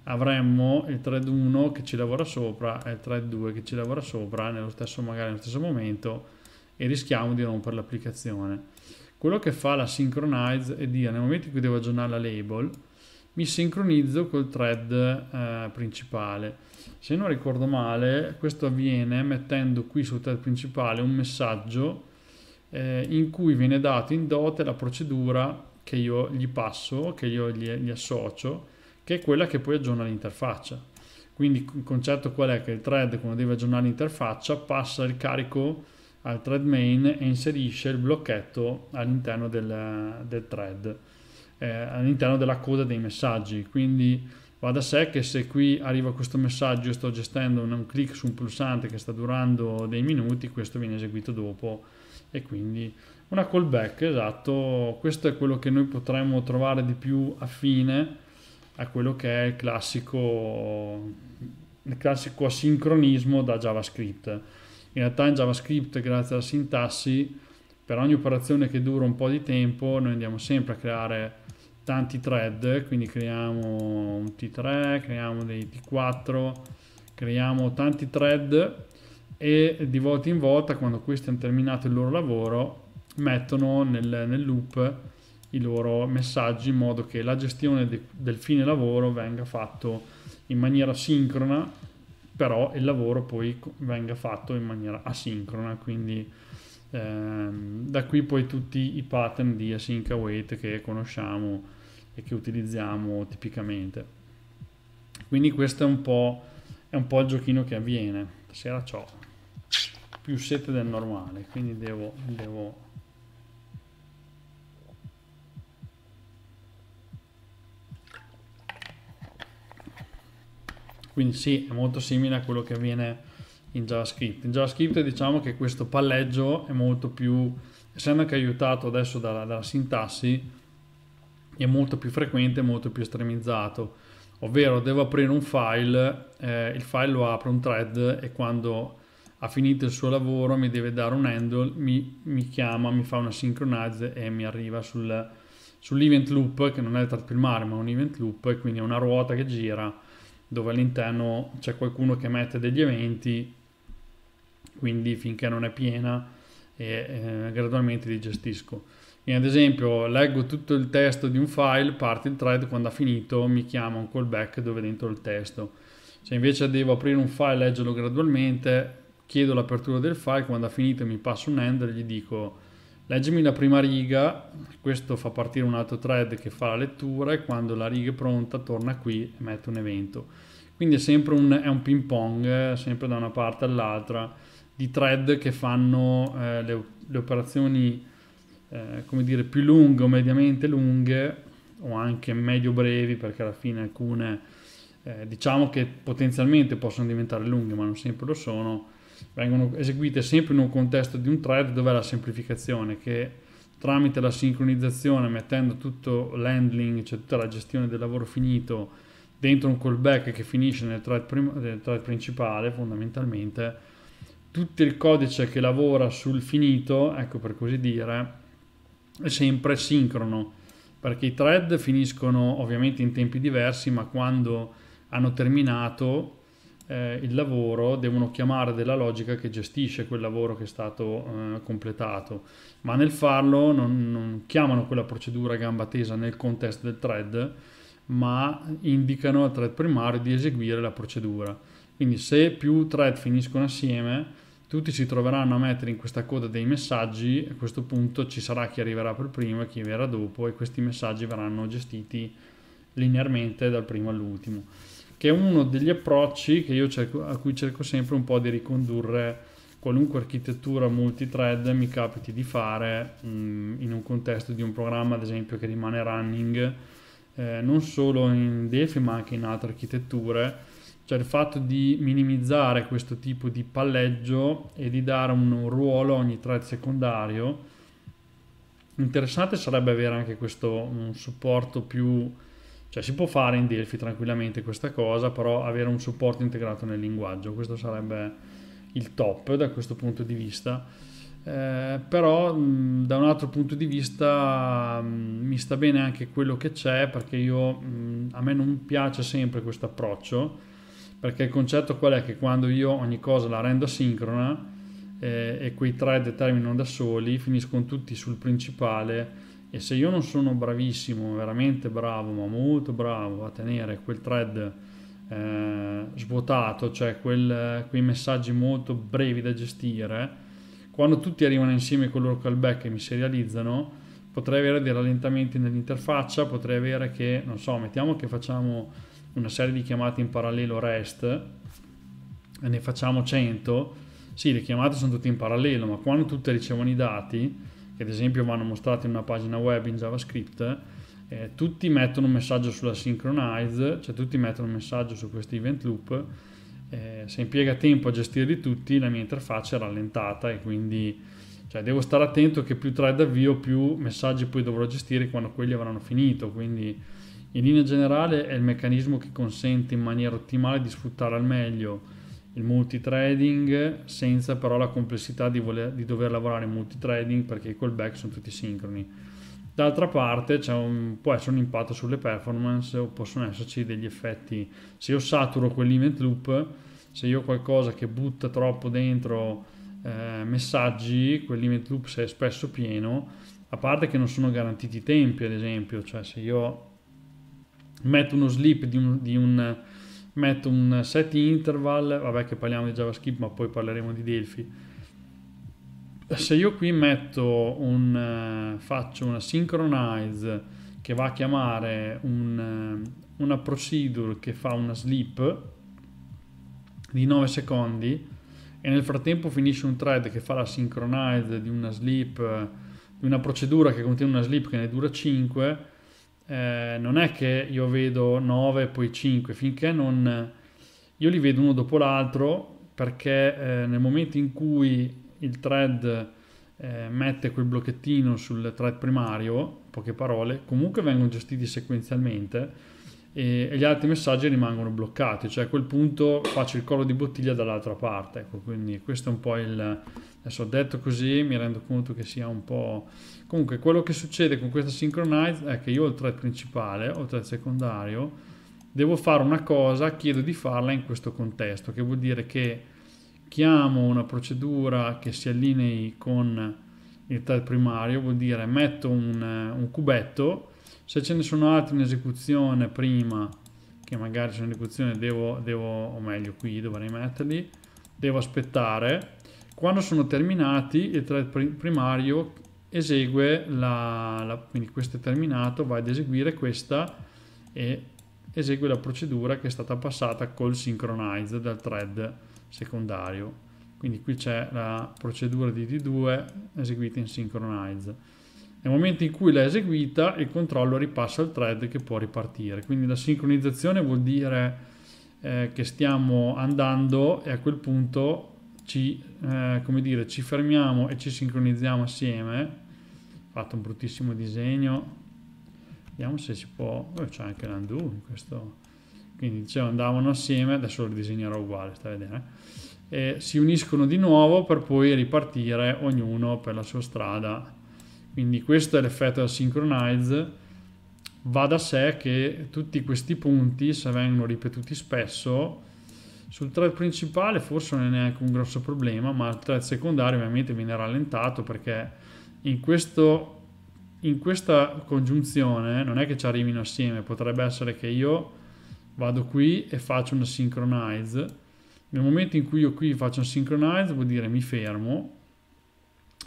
avremmo il thread 1 che ci lavora sopra e il thread 2 che ci lavora sopra nello stesso, magari nello stesso momento e rischiamo di rompere l'applicazione. Quello che fa la synchronize è dire nel momento in cui devo aggiornare la label mi sincronizzo col thread eh, principale. Se non ricordo male, questo avviene mettendo qui sul thread principale un messaggio eh, in cui viene dato in dote la procedura che io gli passo, che io gli, gli associo che è quella che poi aggiorna l'interfaccia. Quindi il concetto qual è? Che il thread quando deve aggiornare l'interfaccia passa il carico al thread main e inserisce il blocchetto all'interno del, del thread, eh, all'interno della coda dei messaggi. Quindi va da sé che se qui arriva questo messaggio e sto gestendo un, un clic su un pulsante che sta durando dei minuti, questo viene eseguito dopo e quindi una callback, esatto, questo è quello che noi potremmo trovare di più affine a quello che è il classico, il classico asincronismo da JavaScript. In realtà in JavaScript, grazie alla sintassi, per ogni operazione che dura un po' di tempo, noi andiamo sempre a creare tanti thread, quindi creiamo un T3, creiamo dei T4, creiamo tanti thread e di volta in volta, quando questi hanno terminato il loro lavoro, mettono nel, nel loop i loro messaggi in modo che la gestione de- del fine lavoro venga fatto in maniera sincrona, però il lavoro poi venga fatto in maniera asincrona, quindi ehm, da qui poi tutti i pattern di async await che conosciamo e che utilizziamo tipicamente. Quindi questo è un po', è un po il giochino che avviene. stasera ciò, più sete del normale, quindi devo, devo Quindi sì, è molto simile a quello che avviene in JavaScript. In JavaScript diciamo che questo palleggio è molto più, essendo anche aiutato adesso dalla, dalla sintassi, è molto più frequente, molto più estremizzato. Ovvero devo aprire un file, eh, il file lo apre un thread e quando ha finito il suo lavoro mi deve dare un handle, mi, mi chiama, mi fa una synchronize e mi arriva sul, sull'event loop che non è il thread primario ma è un event loop e quindi è una ruota che gira dove all'interno c'è qualcuno che mette degli eventi, quindi finché non è piena e eh, gradualmente li gestisco. Quindi ad esempio leggo tutto il testo di un file, parte il thread, quando ha finito mi chiama un callback dove è dentro il testo. Se invece devo aprire un file e leggerlo gradualmente, chiedo l'apertura del file, quando ha finito mi passo un handler e gli dico Leggimi la prima riga, questo fa partire un altro thread che fa la lettura e quando la riga è pronta torna qui e mette un evento. Quindi è sempre un, è un ping pong, eh, sempre da una parte all'altra, di thread che fanno eh, le, le, operazioni eh, come dire, più lunghe o mediamente lunghe o anche medio brevi perché alla fine alcune eh, diciamo che potenzialmente possono diventare lunghe ma non sempre lo sono vengono eseguite sempre in un contesto di un thread dove la semplificazione che tramite la sincronizzazione mettendo tutto l'handling, cioè tutta la gestione del lavoro finito dentro un callback che finisce nel thread, prim- nel thread principale fondamentalmente tutto il codice che lavora sul finito, ecco per così dire, è sempre sincrono, perché i thread finiscono ovviamente in tempi diversi, ma quando hanno terminato eh, il lavoro devono chiamare della logica che gestisce quel lavoro che è stato eh, completato, ma nel farlo non, non, chiamano quella procedura a gamba tesa nel contesto del thread, ma indicano al thread primario di eseguire la procedura. Quindi se più thread finiscono assieme, tutti si troveranno a mettere in questa coda dei messaggi, a questo punto ci sarà chi arriverà per primo e chi verrà dopo e questi messaggi verranno gestiti linearmente dal primo all'ultimo che è uno degli approcci cerco, a cui cerco sempre un po' di ricondurre qualunque architettura multithread mi capiti di fare mh, mm, in un contesto di un programma, ad esempio, che rimane running, eh, non solo in DeFi ma anche in altre architetture. Cioè il fatto di minimizzare questo tipo di palleggio e di dare un ruolo a ogni thread secondario. Interessante sarebbe avere anche questo un supporto più cioè si può fare in Delphi tranquillamente questa cosa, però avere un supporto integrato nel linguaggio, questo sarebbe il top da questo punto di vista. Eh, però mh, da un altro punto di vista mh, mi sta bene anche quello che c'è perché io, mh, a me non piace sempre questo approccio perché il concetto qual è che quando io ogni cosa la rendo asincrona eh, e quei thread terminano da soli finiscono tutti sul principale e se io non sono bravissimo, veramente bravo, ma molto bravo a tenere quel thread eh, svuotato, cioè quel, quei messaggi molto brevi da gestire, quando tutti arrivano insieme con il loro callback e mi serializzano, potrei avere dei rallentamenti nell'interfaccia, potrei avere che, non so, mettiamo che facciamo una serie di chiamate in parallelo REST, e ne facciamo 100, sì, le chiamate sono tutte in parallelo, ma quando tutte ricevono i dati, che ad esempio vanno mostrati in una pagina web in JavaScript, eh, tutti mettono un messaggio sulla synchronize, cioè tutti mettono un messaggio su questi event loop. Eh, se impiega tempo a gestirli tutti, la mia interfaccia è rallentata e quindi cioè, devo stare attento che più thread avvio, più messaggi poi dovrò gestire quando quelli avranno finito. Quindi, in linea generale, è il meccanismo che consente in maniera ottimale di sfruttare al meglio il multitrading senza però la complessità di, voler, di dover lavorare in multitrading perché i callback sono tutti sincroni. D'altra parte un, può essere un impatto sulle performance o possono esserci degli effetti. Se io saturo quell'event loop, se io ho qualcosa che butta troppo dentro eh, messaggi, quell'event loop se è spesso pieno, a parte che non sono garantiti i tempi, ad esempio, cioè se io metto uno slip di un, di un metto un set interval, vabbè che parliamo di JavaScript ma poi parleremo di Delphi. Se io qui metto un, eh, faccio una synchronize che va a chiamare un, eh, una procedure che fa una sleep di 9 secondi e nel frattempo finisce un thread che fa la synchronize di una sleep, di una procedura che contiene una sleep che ne dura 5, eh, non è che io vedo 9 e poi 5, finché non... Io li vedo uno dopo l'altro perché eh, nel momento in cui il thread eh, mette quel blocchettino sul thread primario, poche parole, comunque vengono gestiti sequenzialmente e, e, gli altri messaggi rimangono bloccati, cioè a quel punto faccio il collo di bottiglia dall'altra parte, ecco, quindi questo è un po' il... Adesso detto così mi rendo conto che sia un po' Comunque, quello che succede con questa synchronize è che io ho il thread principale, ho il thread secondario, devo fare una cosa, chiedo di farla in questo contesto, che vuol dire che chiamo una procedura che si allinei con il thread primario, vuol dire metto un, un cubetto, se ce ne sono altri in esecuzione prima, che magari sono in esecuzione, devo, devo o meglio qui dovrei metterli, devo aspettare, quando sono terminati il thread primario esegue la, la, quindi questo è terminato va ad eseguire questa e esegue la procedura che è stata passata col synchronize dal thread secondario quindi qui c'è la procedura di D2 eseguita in synchronize nel momento in cui l'ha eseguita il controllo ripassa al thread che può ripartire quindi la sincronizzazione vuol dire eh, che stiamo andando e a quel punto ci, eh, come dire, ci fermiamo e ci sincronizziamo assieme. Ho fatto un bruttissimo disegno. Vediamo se si può... Oh, c'è anche l'undo in questo... Quindi dicevo, andavano assieme, adesso lo disegnerò uguale, sta a vedere. Eh. E si uniscono di nuovo per poi ripartire ognuno per la sua strada. Quindi questo è l'effetto del synchronize va da sé che tutti questi punti, se vengono ripetuti spesso, sul thread principale forse non è neanche un grosso problema, ma il thread secondario ovviamente viene rallentato perché in, questo, in questa congiunzione non è che ci arrivino assieme, potrebbe essere che io vado qui e faccio una synchronize. Nel momento in cui io qui faccio un synchronize vuol dire mi fermo,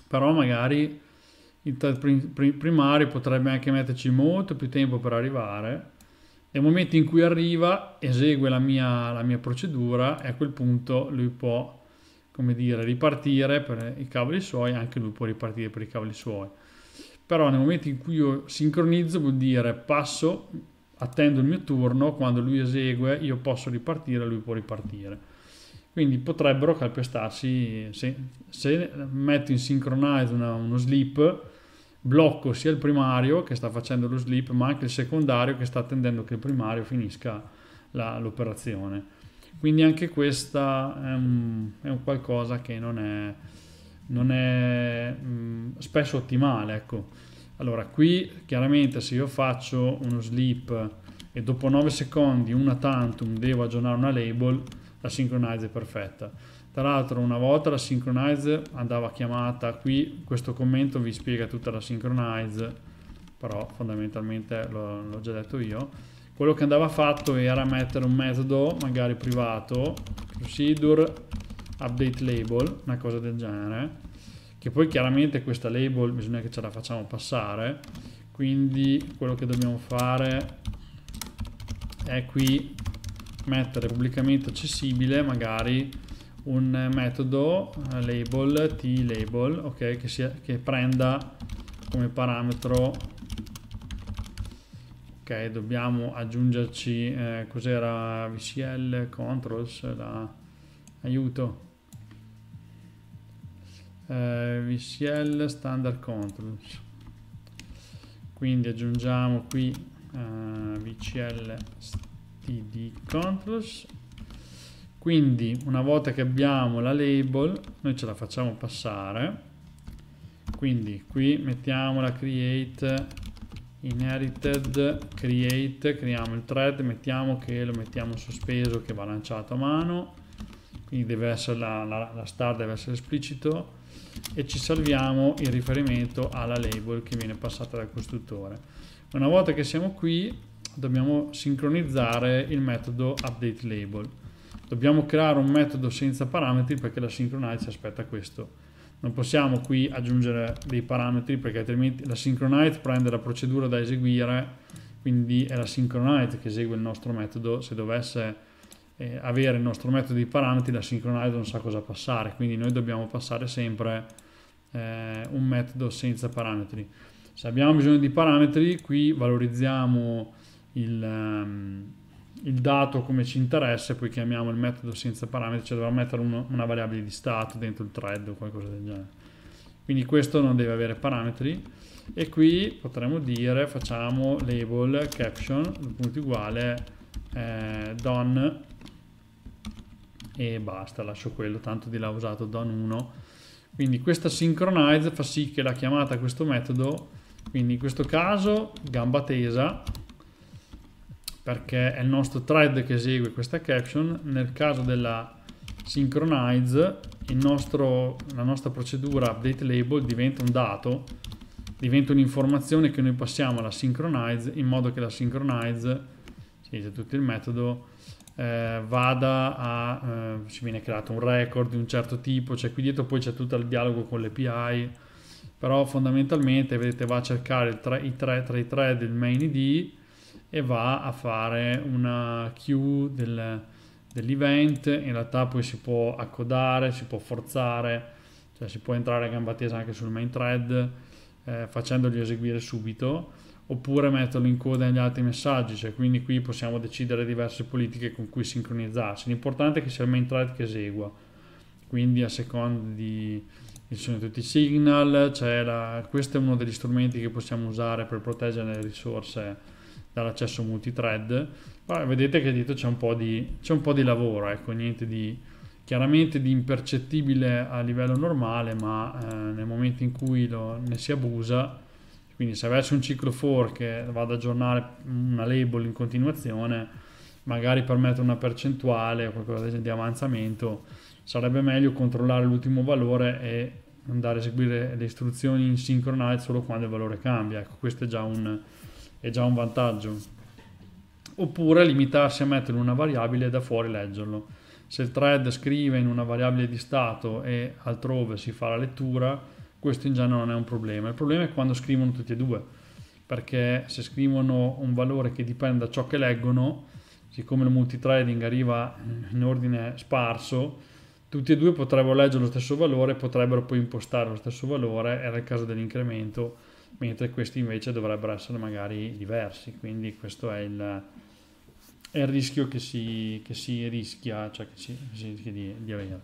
però magari il thread primario potrebbe anche metterci molto più tempo per arrivare nel momento in cui arriva, esegue la mia, la mia procedura e a quel punto lui può come dire, ripartire per i cavoli suoi, anche lui può ripartire per i cavoli suoi. Però nel momento in cui io sincronizzo vuol dire passo, attendo il mio turno, quando lui esegue io posso ripartire, lui può ripartire. Quindi potrebbero calpestarsi, se, se metto in synchronize una, uno slip, blocco sia il primario che sta facendo lo slip ma anche il secondario che sta attendendo che il primario finisca la, l'operazione quindi anche questa è un, è un qualcosa che non è, non è mh, mm, spesso ottimale ecco. allora qui chiaramente se io faccio uno slip e dopo 9 secondi una tantum devo aggiornare una label la sincronize è perfetta tra l'altro una volta la synchronize andava chiamata qui, questo commento vi spiega tutta la synchronize, però fondamentalmente l'ho già detto io. Quello che andava fatto era mettere un metodo, magari privato, procedure update label, una cosa del genere, che poi chiaramente questa label bisogna che ce la facciamo passare, quindi quello che dobbiamo fare è qui mettere pubblicamente accessibile magari un metodo eh, label t-label okay, che, sia, che prenda come parametro ok dobbiamo aggiungerci eh, cos'era vcl controls la, aiuto eh, vcl standard controls quindi aggiungiamo qui eh, vcl std controls quindi una volta che abbiamo la label noi ce la facciamo passare quindi qui mettiamo la create inherited create creiamo il thread mettiamo che lo mettiamo sospeso che va lanciato a mano quindi deve essere la, la, la star deve essere esplicito e ci salviamo il riferimento alla label che viene passata dal costruttore una volta che siamo qui dobbiamo sincronizzare il metodo update label dobbiamo creare un metodo senza parametri perché la synchronize aspetta questo. Non possiamo qui aggiungere dei parametri perché altrimenti la synchronize prende la procedura da eseguire, quindi è la synchronize che esegue il nostro metodo. Se dovesse eh, avere il nostro metodo di parametri, la synchronize non sa cosa passare, quindi noi dobbiamo passare sempre eh, un metodo senza parametri. Se abbiamo bisogno di parametri, qui valorizziamo il... Um, il dato come ci interessa e poi chiamiamo il metodo senza parametri, cioè dobbiamo mettere uno, una variabile di stato dentro il thread o qualcosa del genere. Quindi questo non deve avere parametri e qui potremmo dire facciamo label caption punto uguale eh, don e basta, lascio quello, tanto di là ho usato don 1. Quindi questa synchronize fa sì che la chiamata a questo metodo, quindi in questo caso gamba tesa, perché è il nostro thread che esegue questa caption, nel caso della synchronize nostro, la nostra procedura update label diventa un dato, diventa un'informazione che noi passiamo alla synchronize in modo che la synchronize, si dice tutto il metodo, eh, vada a, eh, ci viene creato un record di un certo tipo, cioè qui dietro poi c'è tutto il dialogo con l'API, però fondamentalmente vedete va a cercare tra i, tre, tra i thread il main ID, e va a fare una queue del, dell'event, in realtà poi si può accodare, si può forzare, cioè si può entrare a gamba tesa anche sul main thread eh, facendogli eseguire subito oppure metterlo in coda agli altri messaggi, cioè quindi qui possiamo decidere diverse politiche con cui sincronizzarsi. L'importante è che sia il main thread che esegua, quindi a seconda di ci sono tutti i signal, la, questo è uno degli strumenti che possiamo usare per proteggere le risorse dall'accesso multithread, Vabbè, vedete che dietro c'è un po' di, un po di lavoro, ecco, niente di chiaramente di impercettibile a livello normale, ma eh, nel momento in cui lo, ne si abusa, quindi se avessi un ciclo for che vado ad aggiornare una label in continuazione, magari per mettere una percentuale o qualcosa di avanzamento, sarebbe meglio controllare l'ultimo valore e andare a eseguire le istruzioni in sincronale solo quando il valore cambia. Ecco, questo è già un, è già un vantaggio. Oppure limitarsi a mettere una variabile da fuori leggerlo. Se il thread scrive in una variabile di stato e altrove si fa la lettura, questo in genere non è un problema. Il problema è quando scrivono tutti e due, perché se scrivono un valore che dipende da ciò che leggono, siccome il multitrading arriva in ordine sparso, tutti e due potrebbero leggere lo stesso valore, potrebbero poi impostare lo stesso valore, era il caso dell'incremento mentre questi invece dovrebbero essere magari diversi, quindi questo è il, è il rischio che si, che si, rischia, cioè che si, si rischia di, di avere.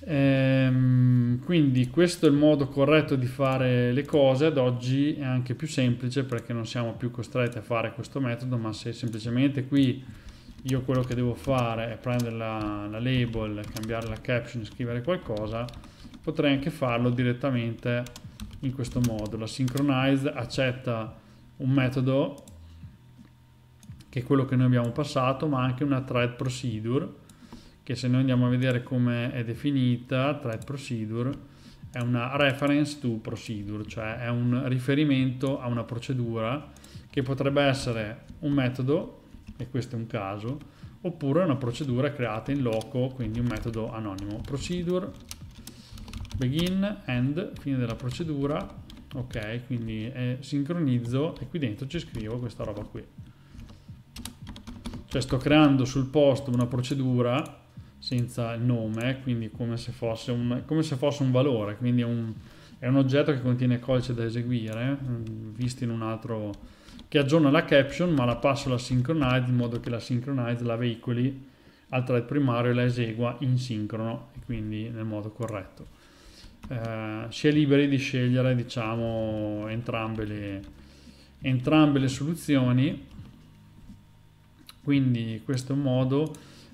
Ehm, quindi questo è il modo corretto di fare le cose, ad oggi è anche più semplice perché non siamo più costretti a fare questo metodo, ma se semplicemente qui io quello che devo fare è prendere la, la label, cambiare la caption, scrivere qualcosa, potrei anche farlo direttamente in questo modo la synchronize accetta un metodo che è quello che noi abbiamo passato ma anche una thread procedure che se noi andiamo a vedere come è definita thread procedure è una reference to procedure cioè è un riferimento a una procedura che potrebbe essere un metodo e questo è un caso oppure una procedura creata in loco quindi un metodo anonimo procedure begin, end, fine della procedura, ok, quindi eh, sincronizzo e qui dentro ci scrivo questa roba qui. Cioè sto creando sul posto una procedura senza nome, quindi come se fosse un, se fosse un valore, quindi è un, è un, oggetto che contiene codice da eseguire, mm, visto in un altro, che aggiorna la caption ma la passo alla synchronize in modo che la synchronize la veicoli al thread primario e la esegua in sincrono e quindi nel modo corretto. Eh, si è liberi di scegliere diciamo entrambe le, entrambe le soluzioni quindi in questo modo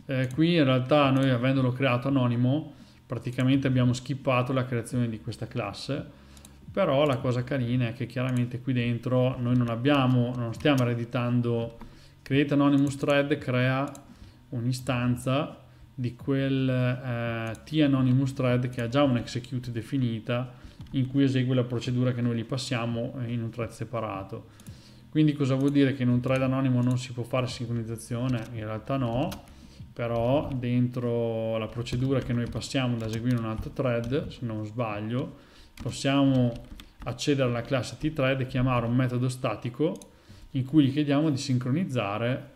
eh, qui in realtà noi avendolo creato anonimo praticamente abbiamo skippato la creazione di questa classe però la cosa carina è che chiaramente qui dentro noi non abbiamo non stiamo ereditando create anonymous thread crea un'istanza di quel eh, t-anonymous thread che ha già un execute definita in cui esegue la procedura che noi gli passiamo eh, in un thread separato. Quindi cosa vuol dire? Che in un thread anonimo non si può fare sincronizzazione? In realtà no, però dentro la procedura che noi passiamo da eseguire in un altro thread, se non sbaglio, possiamo accedere alla classe t-thread e chiamare un metodo statico in cui gli chiediamo di sincronizzare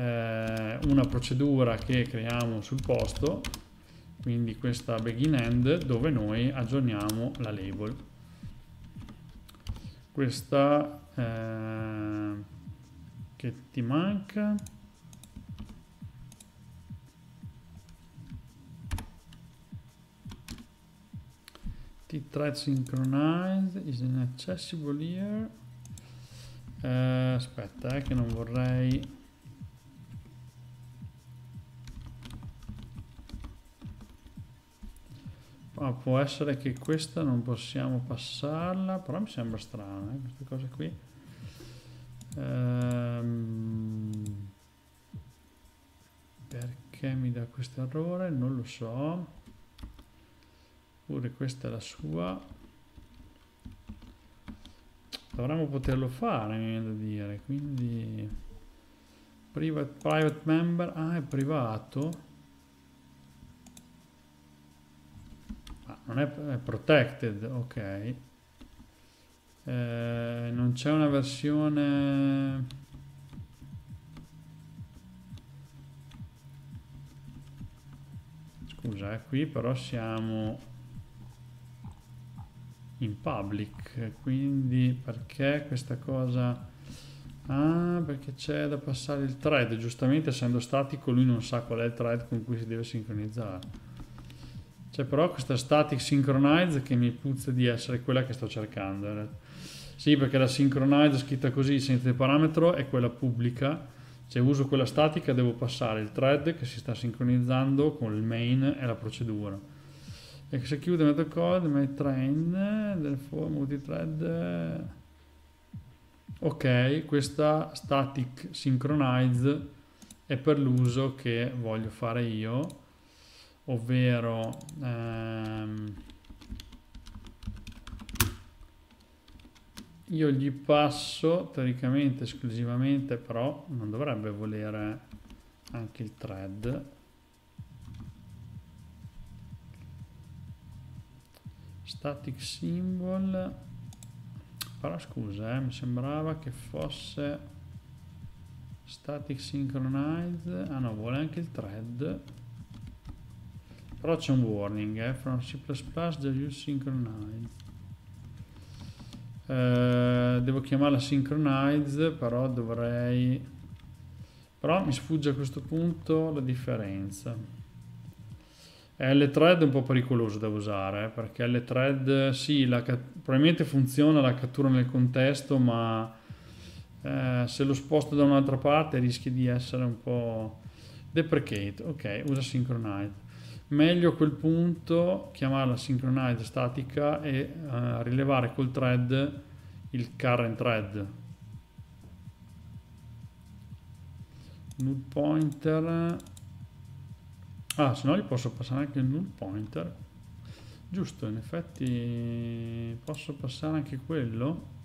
eh, una procedura che creiamo sul posto, quindi questa begin end dove noi aggiorniamo la label. Questa eh, che ti manca T-thread synchronized is inaccessible here. Eh, aspetta, eh, che non vorrei ah, può essere che questa non possiamo passarla però mi sembra strana eh, queste cose qui ehm, perché mi dà questo errore non lo so pure questa è la sua dovremmo poterlo fare mi viene da dire quindi private, private member ah è privato non è, è protected, ok. Eh, non c'è una versione... Scusa, eh, qui però siamo in public, quindi perché questa cosa... Ah, perché c'è da passare il thread, giustamente essendo statico lui non sa qual è il thread con cui si deve sincronizzare. C'è cioè, però questa static synchronize che mi puzza di essere quella che sto cercando. Eh. Sì, perché la synchronize scritta così senza il parametro è quella pubblica. Se cioè, uso quella statica devo passare il thread che si sta sincronizzando con il main e la procedura. Execute method code, my train, therefore multithread. Eh. Ok, questa static synchronize è per l'uso che voglio fare io ovvero ehm, io gli passo teoricamente esclusivamente però non dovrebbe volere anche il thread static symbol però scusa eh, mi sembrava che fosse static synchronize ah no vuole anche il thread però c'è un warning, eh, from C++ the use synchronize Eh, devo chiamarla synchronize però dovrei... Però mi sfugge a questo punto la differenza. L-thread è un po' pericoloso da usare, eh, perché L-thread, sì, la, probabilmente funziona la cattura nel contesto, ma eh, se lo sposto da un'altra parte rischi di essere un po' deprecate. Ok, usa synchronize meglio a quel punto chiamarla synchronized statica e uh, rilevare col thread il current thread null pointer ah se no gli posso passare anche il null pointer giusto in effetti posso passare anche quello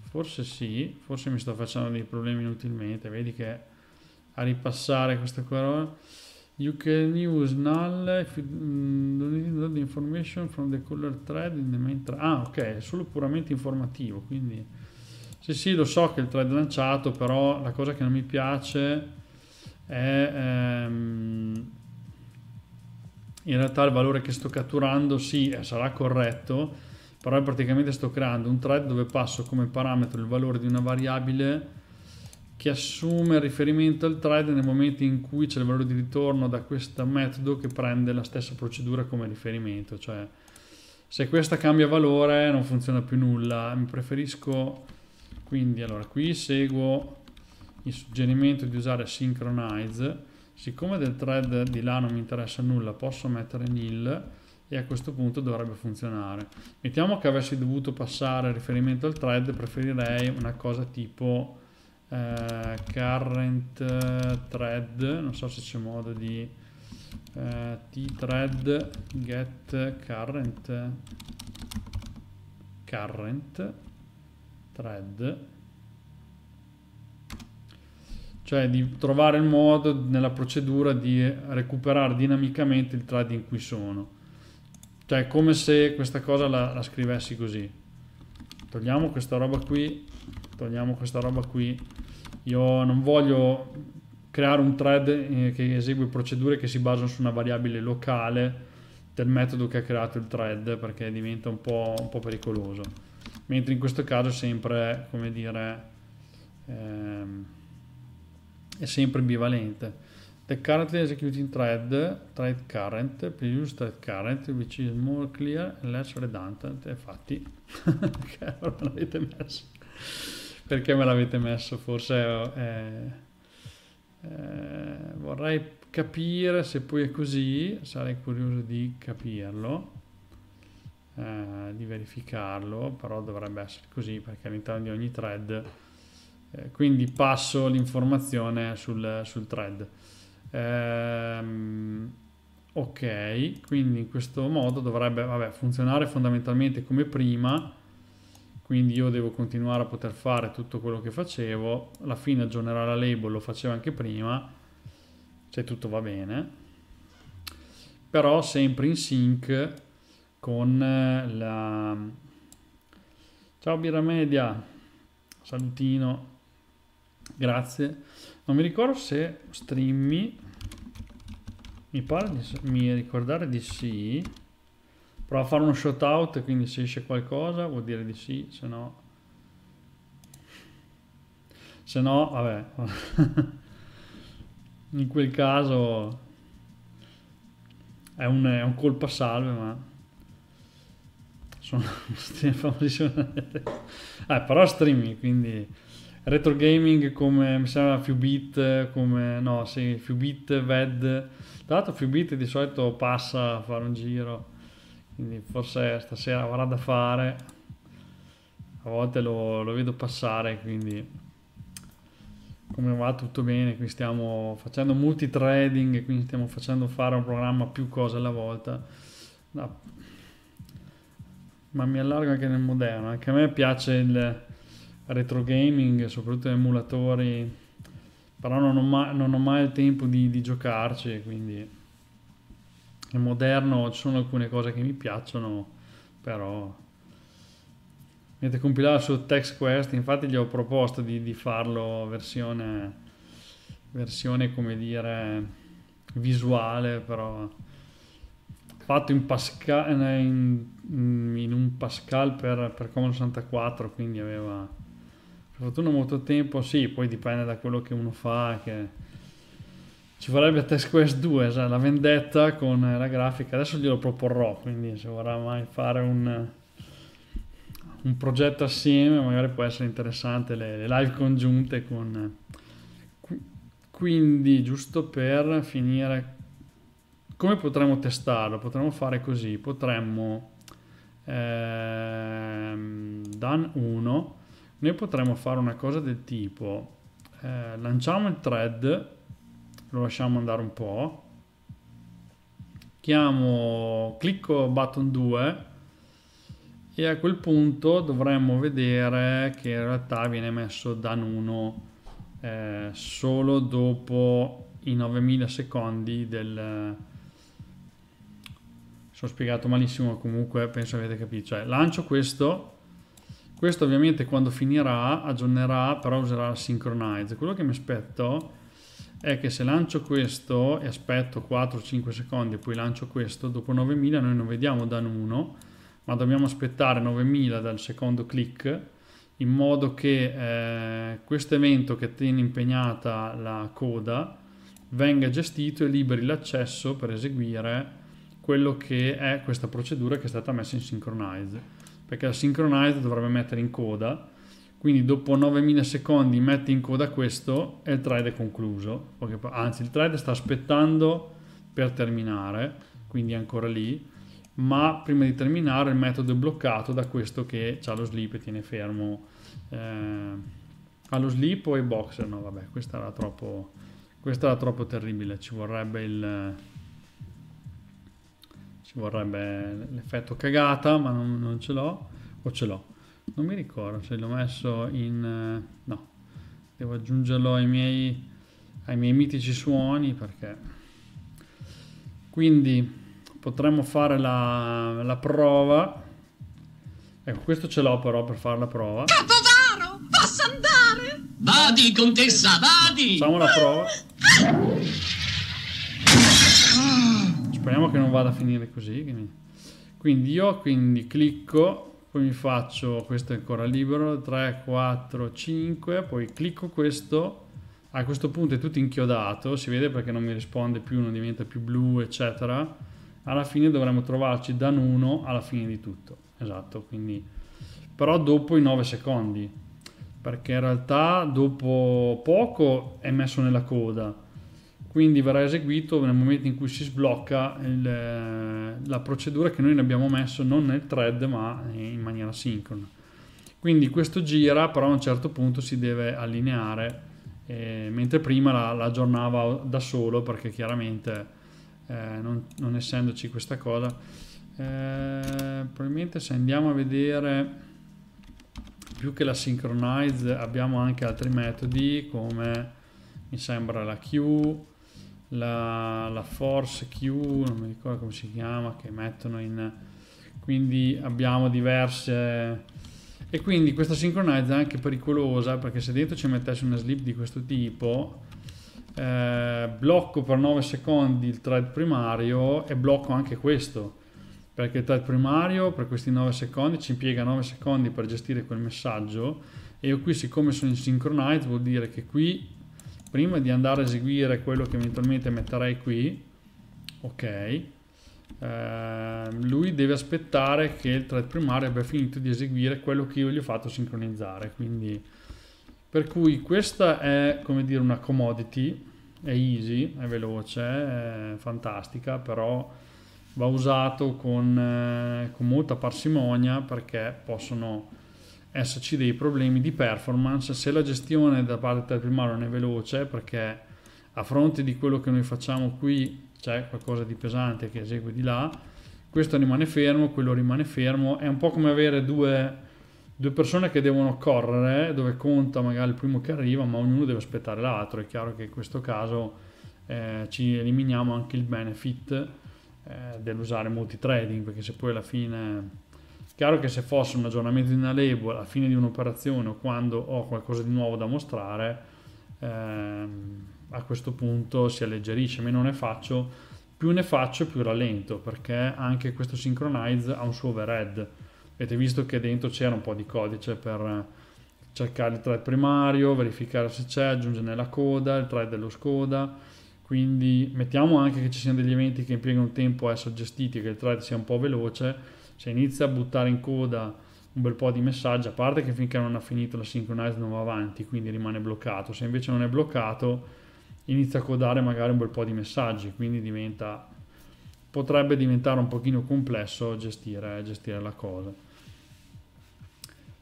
forse sì forse mi sto facendo dei problemi inutilmente vedi che a ripassare questa parola You can use null if you mm, don't need the information from the color thread in the main thread. Ah, ok, è solo puramente informativo, quindi... Sì, sì, lo so che il thread è lanciato, però la cosa che non mi piace è... Ehm, in realtà il valore che sto catturando, sì, eh, sarà corretto, però praticamente sto creando un thread dove passo come parametro il valore di una variabile che assume riferimento al trade nel momento in cui c'è il valore di ritorno da questo metodo che prende la stessa procedura come riferimento, cioè se questa cambia valore non funziona più nulla, mi preferisco quindi allora qui seguo il suggerimento di usare synchronize, siccome del thread di là non mi interessa nulla posso mettere nil e a questo punto dovrebbe funzionare. Mettiamo che avessi dovuto passare riferimento al thread, preferirei una cosa tipo eh, current eh, thread, non so se c'è modo di eh, t get current current thread cioè di trovare il modo nella procedura di recuperare dinamicamente il thread in cui sono cioè è come se questa cosa la, la scrivessi così togliamo questa roba qui togliamo questa roba qui io non voglio creare un thread eh, che esegue procedure che si basano su una variabile locale del metodo che ha creato il thread perché diventa un po', un po pericoloso mentre in questo caso è sempre come dire ehm, è sempre bivalente the currently executing thread thread current previous thread current which is more clear and less redundant infatti <laughs> che l'avete messo perché me l'avete messo, forse eh, eh, vorrei capire se poi è così, sarei curioso di capirlo, eh, di verificarlo, però dovrebbe essere così perché all'interno di ogni thread, eh, quindi passo l'informazione sul, sul, thread. Ehm, ok, quindi in questo modo dovrebbe vabbè, funzionare fondamentalmente come prima quindi io devo continuare a poter fare tutto quello che facevo, alla fine aggiornerà la label, lo facevo anche prima, cioè tutto va bene, però sempre in sync con eh, la... Ciao Birra Media, salutino, grazie. Non mi ricordo se streammi, mi pare di mi ricordare di sì, Prova a fare uno shot out, quindi se esce qualcosa vuol dire di sì, se no... Se no, vabbè. <laughs> In quel caso è un, è un colpo a salve, ma... Sono <laughs> famosissimo. eh, ah, però streaming, quindi... Retro gaming come mi sembra Fubit, come no, sì, Fubit, Ved. Tra l'altro Fubit di solito passa a fare un giro quindi forse stasera avrà da fare a volte lo, lo vedo passare quindi come va tutto bene qui stiamo facendo multi trading quindi stiamo facendo fare un programma più cose alla volta no. ma mi allargo anche nel moderno anche a me piace il retro gaming soprattutto emulatori però non ho mai, non ho mai il tempo di, di giocarci quindi è moderno, ci sono alcune cose che mi piacciono, però... niente compilato su Text infatti gli ho proposto di, di farlo versione, versione, come dire, visuale, però fatto in, Pascal, eh, in, in un Pascal per, per Commodore 64, quindi aveva per fortuna molto tempo, sì, poi dipende da quello che uno fa, che ci vorrebbe Test Quest 2, cioè la vendetta con eh, la grafica, adesso glielo proporrò, quindi se vorrà mai fare un, eh, un progetto assieme magari può essere interessante le, le live congiunte con... Eh, quindi giusto per finire, come potremmo testarlo? Potremmo fare così, potremmo... Ehm, Dan 1, noi potremmo fare una cosa del tipo, eh, lanciamo il thread lo lasciamo andare un po'. Chiamo, clicco button 2 e a quel punto dovremmo vedere che in realtà viene messo dan 1 eh, solo dopo i 9000 secondi del eh, sono spiegato malissimo comunque penso avete capito cioè lancio questo questo ovviamente quando finirà aggiornerà però userà la synchronize quello che mi aspetto è che se lancio questo e aspetto 4-5 secondi e poi lancio questo, dopo 9000 noi non vediamo dan 1, ma dobbiamo aspettare 9000 dal secondo click in modo che eh, questo evento che tiene impegnata la coda venga gestito e liberi l'accesso per eseguire quello che è questa procedura che è stata messa in synchronize perché la synchronize dovrebbe mettere in coda quindi dopo 9000 secondi metti in coda questo e il trade è concluso anzi il trade sta aspettando per terminare quindi è ancora lì ma prima di terminare il metodo è bloccato da questo che ha lo slip e tiene fermo eh, allo slip o ai boxer no vabbè questa era troppo questa era troppo terribile ci vorrebbe il ci vorrebbe l'effetto cagata ma non, non ce l'ho o ce l'ho non mi ricordo se l'ho messo in... Eh, no, devo aggiungerlo ai miei, ai miei mitici suoni perché... Quindi potremmo fare la, la prova. Ecco, questo ce l'ho però per fare la prova. Capovaro, posso andare? Vadi, contessa, vadi! Facciamo la prova. Speriamo che non vada a finire così. Quindi io quindi clicco poi mi faccio questo è ancora libero 3 4 5 poi clicco questo a questo punto è tutto inchiodato si vede perché non mi risponde più non diventa più blu eccetera alla fine dovremmo trovarci da 1 alla fine di tutto esatto quindi però dopo i 9 secondi perché in realtà dopo poco è messo nella coda quindi verrà eseguito nel momento in cui si sblocca il, eh, la procedura che noi ne abbiamo messo non nel thread ma in maniera sincrona quindi questo gira però a un certo punto si deve allineare eh, mentre prima la, la, aggiornava da solo perché chiaramente eh, non, non, essendoci questa cosa eh, probabilmente se andiamo a vedere più che la synchronize abbiamo anche altri metodi come mi sembra la queue la, la Force Q, non mi ricordo come si chiama, che mettono in... Quindi abbiamo diverse... E quindi questa synchronize è anche pericolosa perché se dentro ci mettessi una slip di questo tipo, eh, blocco per 9 secondi il thread primario e blocco anche questo perché il thread primario per questi 9 secondi ci impiega 9 secondi per gestire quel messaggio e io qui siccome sono in synchronize vuol dire che qui prima di andare a eseguire quello che eventualmente metterei qui, ok, eh, lui deve aspettare che il thread primario abbia finito di eseguire quello che io gli ho fatto sincronizzare. Quindi, per cui questa è, come dire, una commodity, è easy, è veloce, è fantastica, però va usato con, eh, con molta parsimonia perché possono esserci dei problemi di performance se la gestione da parte del primario non è veloce perché a fronte di quello che noi facciamo qui c'è qualcosa di pesante che esegue di là questo rimane fermo, quello rimane fermo è un po' come avere due, due persone che devono correre dove conta magari il primo che arriva ma ognuno deve aspettare l'altro è chiaro che in questo caso eh, ci eliminiamo anche il benefit eh, dell'usare trading perché se poi alla fine Chiaro che se fosse un aggiornamento di una label a fine di un'operazione o quando ho qualcosa di nuovo da mostrare, ehm, a questo punto si alleggerisce, meno ne faccio, più ne faccio più rallento perché anche questo synchronize ha un suo overhead. Avete visto che dentro c'era un po' di codice per cercare il thread primario, verificare se c'è, aggiungere nella coda, il thread dello scoda. Quindi mettiamo anche che ci siano degli eventi che impiegano tempo a essere gestiti, e che il thread sia un po' veloce se cioè, inizia a buttare in coda un bel po' di messaggi, a parte che finché non ha finito la synchronize non va avanti, quindi rimane bloccato, se invece non è bloccato inizia a codare magari un bel po' di messaggi, quindi diventa, potrebbe diventare un pochino complesso gestire, gestire la cosa.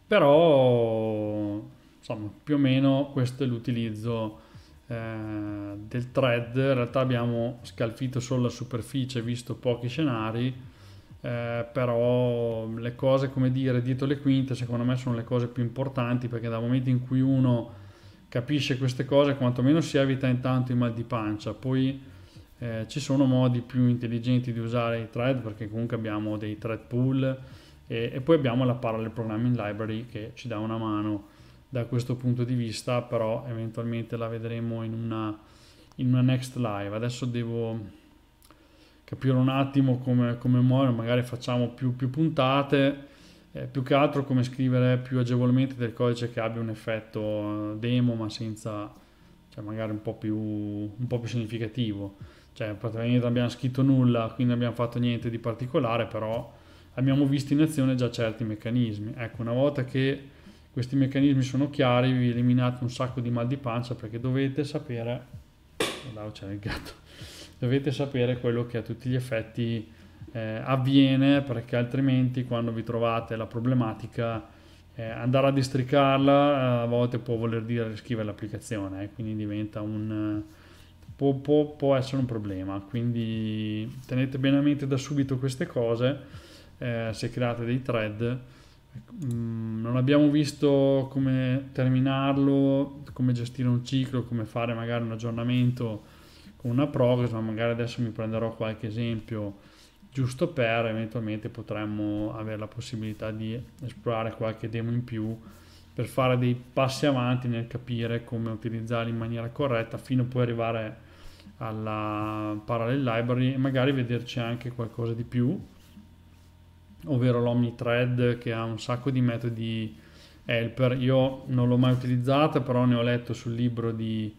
Però, insomma, più o meno questo è l'utilizzo eh, del thread, in realtà abbiamo scalfito solo la superficie, visto pochi scenari, eh, però le cose come dire dietro le quinte secondo me sono le cose più importanti perché dal momento in cui uno capisce queste cose quantomeno si evita intanto il mal di pancia poi eh, ci sono modi più intelligenti di usare i thread perché comunque abbiamo dei thread pool e, e poi abbiamo la parallel programming library che ci dà una mano da questo punto di vista però eventualmente la vedremo in una, in una next live adesso devo capire un attimo come, come muore, magari facciamo più, più puntate, eh, più che altro come scrivere più agevolmente del codice che abbia un effetto eh, demo ma senza, cioè magari un po' più, un po più significativo. Cioè praticamente non abbiamo scritto nulla, quindi non abbiamo fatto niente di particolare, però abbiamo visto in azione già certi meccanismi. Ecco, una volta che questi meccanismi sono chiari, vi eliminate un sacco di mal di pancia perché dovete sapere... Oh, c'è il gatto dovete sapere quello che a tutti gli effetti eh, avviene perché altrimenti quando vi trovate la problematica eh, andare a districarla eh, a volte può voler dire scrivere l'applicazione, eh, quindi diventa un... Può, può, può, essere un problema, quindi tenete bene a mente da subito queste cose eh, se create dei thread. Mm, non abbiamo visto come terminarlo, come gestire un ciclo, come fare magari un aggiornamento una progress, ma magari adesso mi prenderò qualche esempio giusto per eventualmente potremmo avere la possibilità di esplorare qualche demo in più per fare dei passi avanti nel capire come utilizzarli in maniera corretta fino a poi arrivare alla parallel library e magari vederci anche qualcosa di più ovvero l'omnithread che ha un sacco di metodi helper io non l'ho mai utilizzata però ne ho letto sul libro di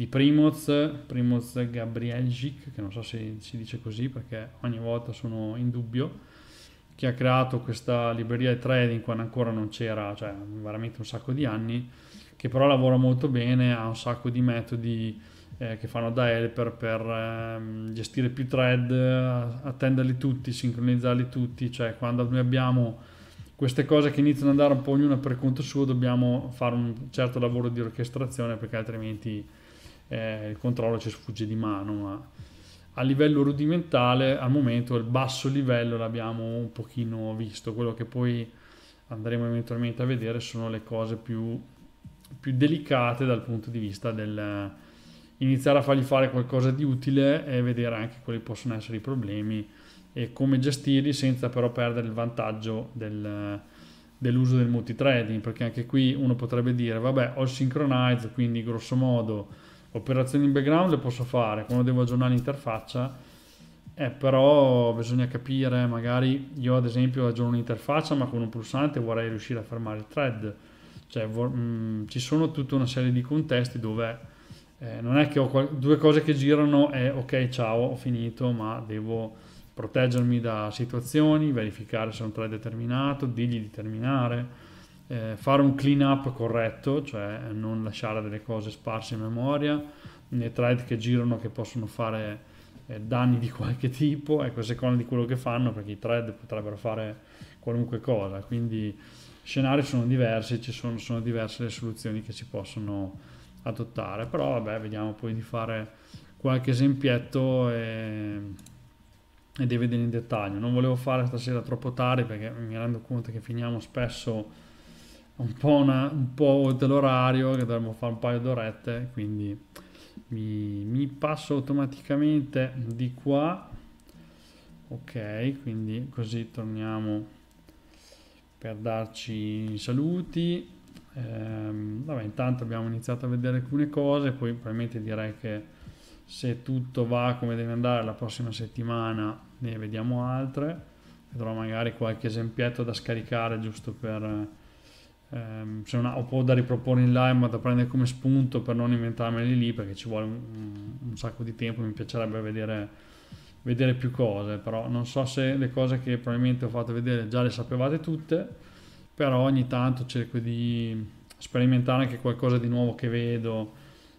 di Primoz, Primoz Gabrieljic, che non so se si dice così perché ogni volta sono in dubbio, che ha creato questa libreria di trading quando ancora non c'era, cioè veramente un sacco di anni, che però lavora molto bene, ha un sacco di metodi eh, che fanno da helper per ehm, gestire più thread, attenderli tutti, sincronizzarli tutti, cioè quando noi abbiamo queste cose che iniziano ad andare un po' ognuna per conto suo dobbiamo fare un certo lavoro di orchestrazione perché altrimenti eh, il controllo ci sfugge di mano, ma a livello rudimentale al momento il basso livello l'abbiamo un pochino visto, quello che poi andremo eventualmente a vedere sono le cose più, più delicate dal punto di vista del eh, iniziare a fargli fare qualcosa di utile e vedere anche quali possono essere i problemi e come gestirli senza però perdere il vantaggio del, dell'uso del multitrading perché anche qui uno potrebbe dire vabbè ho il synchronize quindi grosso modo operazioni in background le posso fare quando devo aggiornare l'interfaccia eh, però bisogna capire magari io ad esempio aggiorno l'interfaccia ma con un pulsante vorrei riuscire a fermare il thread cioè mh, mm, ci sono tutta una serie di contesti dove eh, non è che ho due cose che girano e ok ciao ho finito ma devo proteggermi da situazioni verificare se un thread determinato terminato dirgli di terminare eh, fare un clean up corretto, cioè non lasciare delle cose sparse in memoria, né thread che girano che possono fare eh, danni di qualche tipo, ecco, a seconda di quello che fanno, perché i thread potrebbero fare qualunque cosa, quindi scenari sono diversi, ci sono, sono diverse le soluzioni che si possono adottare, però vabbè, vediamo poi di fare qualche esempietto e, e di vedere in dettaglio. Non volevo fare stasera troppo tardi perché mi rendo conto che finiamo spesso un po', una, un po dell'orario, che dovremmo fare un paio d'orette, quindi mi, mi passo automaticamente di qua. Ok, quindi così torniamo per darci i saluti. Ehm, vabbè, intanto abbiamo iniziato a vedere alcune cose, poi probabilmente direi che se tutto va come deve andare la prossima settimana ne vediamo altre vedrò magari qualche esempietto da scaricare giusto per ehm, se non un po' da riproporre in live ma da prendere come spunto per non inventarmeli lì perché ci vuole un, un, sacco di tempo mi piacerebbe vedere, vedere più cose però non so se le cose che probabilmente ho fatto vedere già le sapevate tutte però ogni tanto cerco di sperimentare anche qualcosa di nuovo che vedo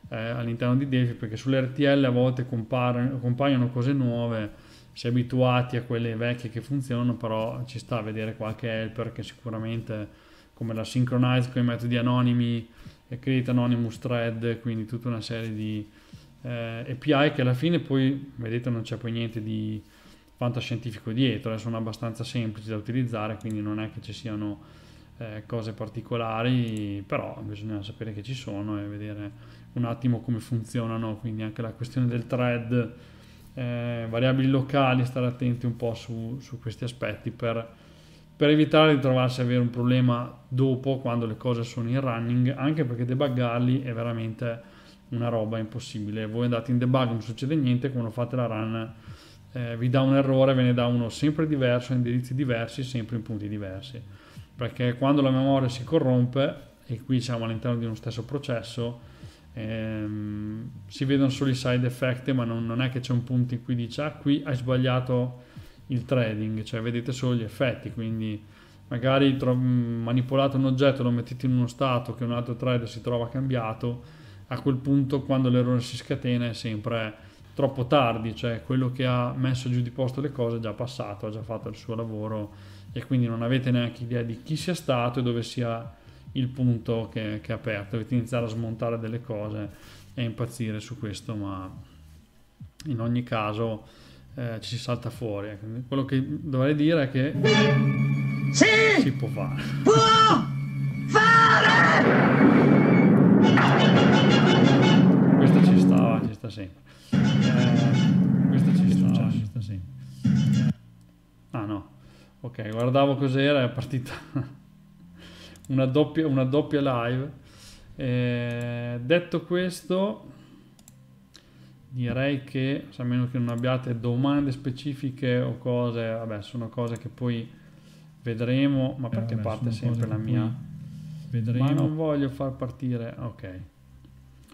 eh, all'interno di Delphi perché sulle RTL a volte compar- compaiono cose nuove si è abituati a quelle vecchie che funzionano però ci sta a vedere qualche helper che sicuramente come la synchronize con i metodi anonimi, create anonymous thread, quindi tutta una serie di eh, API che alla fine poi, vedete, non c'è poi niente di fantascientifico dietro, eh, sono abbastanza semplici da utilizzare, quindi non è che ci siano eh, cose particolari, però bisogna sapere che ci sono e vedere un attimo come funzionano, quindi anche la questione del thread, eh, variabili locali, stare attenti un po' su, su questi aspetti per per evitare di trovarsi ad avere un problema dopo quando le cose sono in running, anche perché debuggarli è veramente una roba impossibile. Voi andate in debug, non succede niente, quando fate la run eh, vi dà un errore, ve ne dà uno sempre diverso, a indirizzi diversi, sempre in punti diversi. Perché quando la memoria si corrompe, e qui siamo all'interno di uno stesso processo, ehm, si vedono solo i side effect, ma non, non è che c'è un punto in cui dice ah qui hai sbagliato il trading, cioè vedete solo gli effetti, quindi magari tro- mm, manipolate un oggetto, lo mettete in uno stato che un altro trader si trova cambiato, a quel punto quando l'errore si scatena è sempre troppo tardi, cioè quello che ha messo giù di posto le cose è già passato, ha già fatto il suo lavoro e quindi non avete neanche idea di chi sia stato e dove sia il punto che, che è aperto, dovete iniziare a smontare delle cose e impazzire su questo, ma in ogni caso eh, ci si salta fuori. Ecco. Quello che dovrei dire è che sì! si può fare. Può fare! Questo ci stava, ci sta sempre. Eh, questa ci stava, ci sta sempre. Eh, ah no, ok, guardavo cos'era, è partita <laughs> una doppia, una doppia live. Eh, detto questo direi che, a meno che non abbiate domande specifiche o cose, vabbè, sono cose che poi vedremo, ma eh, perché eh, vabbè, parte sempre la mia... Vedremo. Ma non voglio far partire... Ok,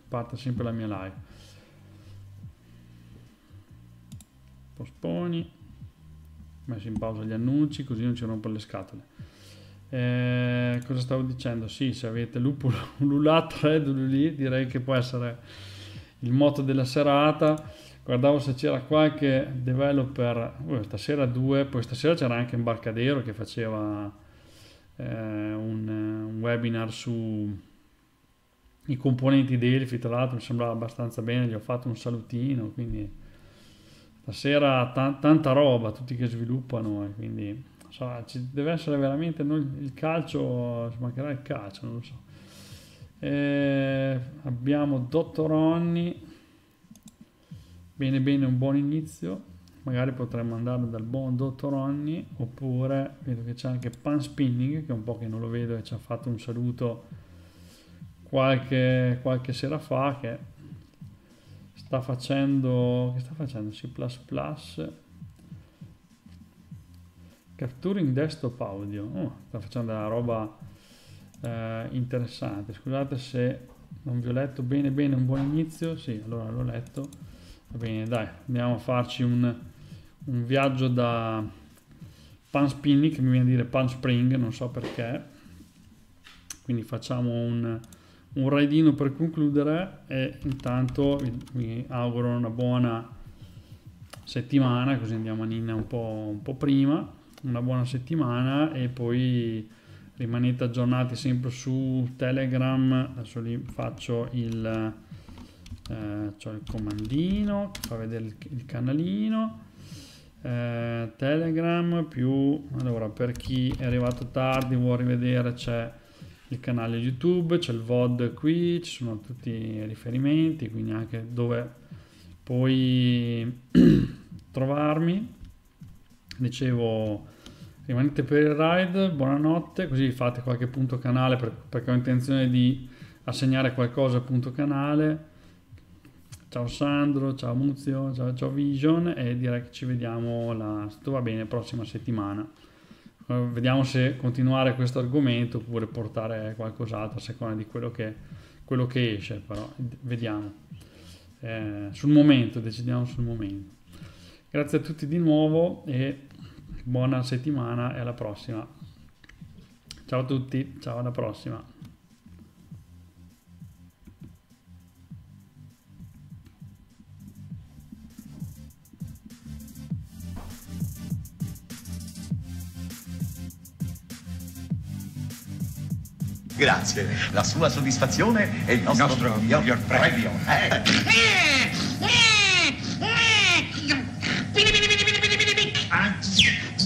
parte sempre la mia live. Posponi. Messo in pausa gli annunci così non ci rompo le scatole. Eh, cosa stavo dicendo? Sì, se avete lupulo, <laughs> l'ulà 3 direi che può essere il motto della serata, guardavo se c'era qualche developer, oh, stasera due, poi stasera c'era anche un che faceva eh, un, un, webinar su i componenti Delphi, tra l'altro mi sembrava abbastanza bene, gli ho fatto un salutino, quindi stasera t- tanta roba, tutti che sviluppano e quindi so, ci deve essere veramente il calcio, ci mancherà il calcio, non lo so eh, abbiamo Dottoronni bene bene un buon inizio magari potremmo andare dal buon dottor Dottoronni oppure vedo che c'è anche Pan Spinning che è un po' che non lo vedo e ci ha fatto un saluto qualche, qualche sera fa che sta facendo che sta facendo C++ Capturing desktop audio oh, sta facendo una roba eh, interessante. Scusate se non vi ho letto bene bene, un buon inizio. Sì, allora l'ho letto. Va bene, dai, andiamo a farci un, un viaggio da pan spinning, che mi viene a dire pan spring, non so perché. Quindi facciamo un, un raidino per concludere e intanto vi, vi auguro una buona settimana, così andiamo a Ninna un po', un po' prima, una buona settimana e poi rimanete aggiornati sempre su Telegram, adesso lì faccio il, eh, cioè il comandino che fa vedere il, il canalino. Eh, Telegram più allora per chi è arrivato tardi vuole rivedere c'è il canale YouTube, c'è il VOD qui, ci sono tutti i riferimenti, quindi anche dove puoi <clears throat> trovarmi. Dicevo rimanete per il ride, buonanotte, così fate qualche punto canale per, perché ho intenzione di assegnare qualcosa a punto canale. Ciao Sandro, ciao Muzio, ciao, ciao Vision e direi che ci vediamo la, se tutto va bene, prossima settimana. Eh, vediamo se continuare questo argomento oppure portare qualcos'altro a seconda di quello che, quello che esce, però vediamo. Eh, sul momento, decidiamo sul momento. Grazie a tutti di nuovo e Buona settimana e alla prossima. Ciao a tutti, ciao alla prossima. Grazie. La sua soddisfazione è il nostro, il nostro miglior, miglior premio. Eh.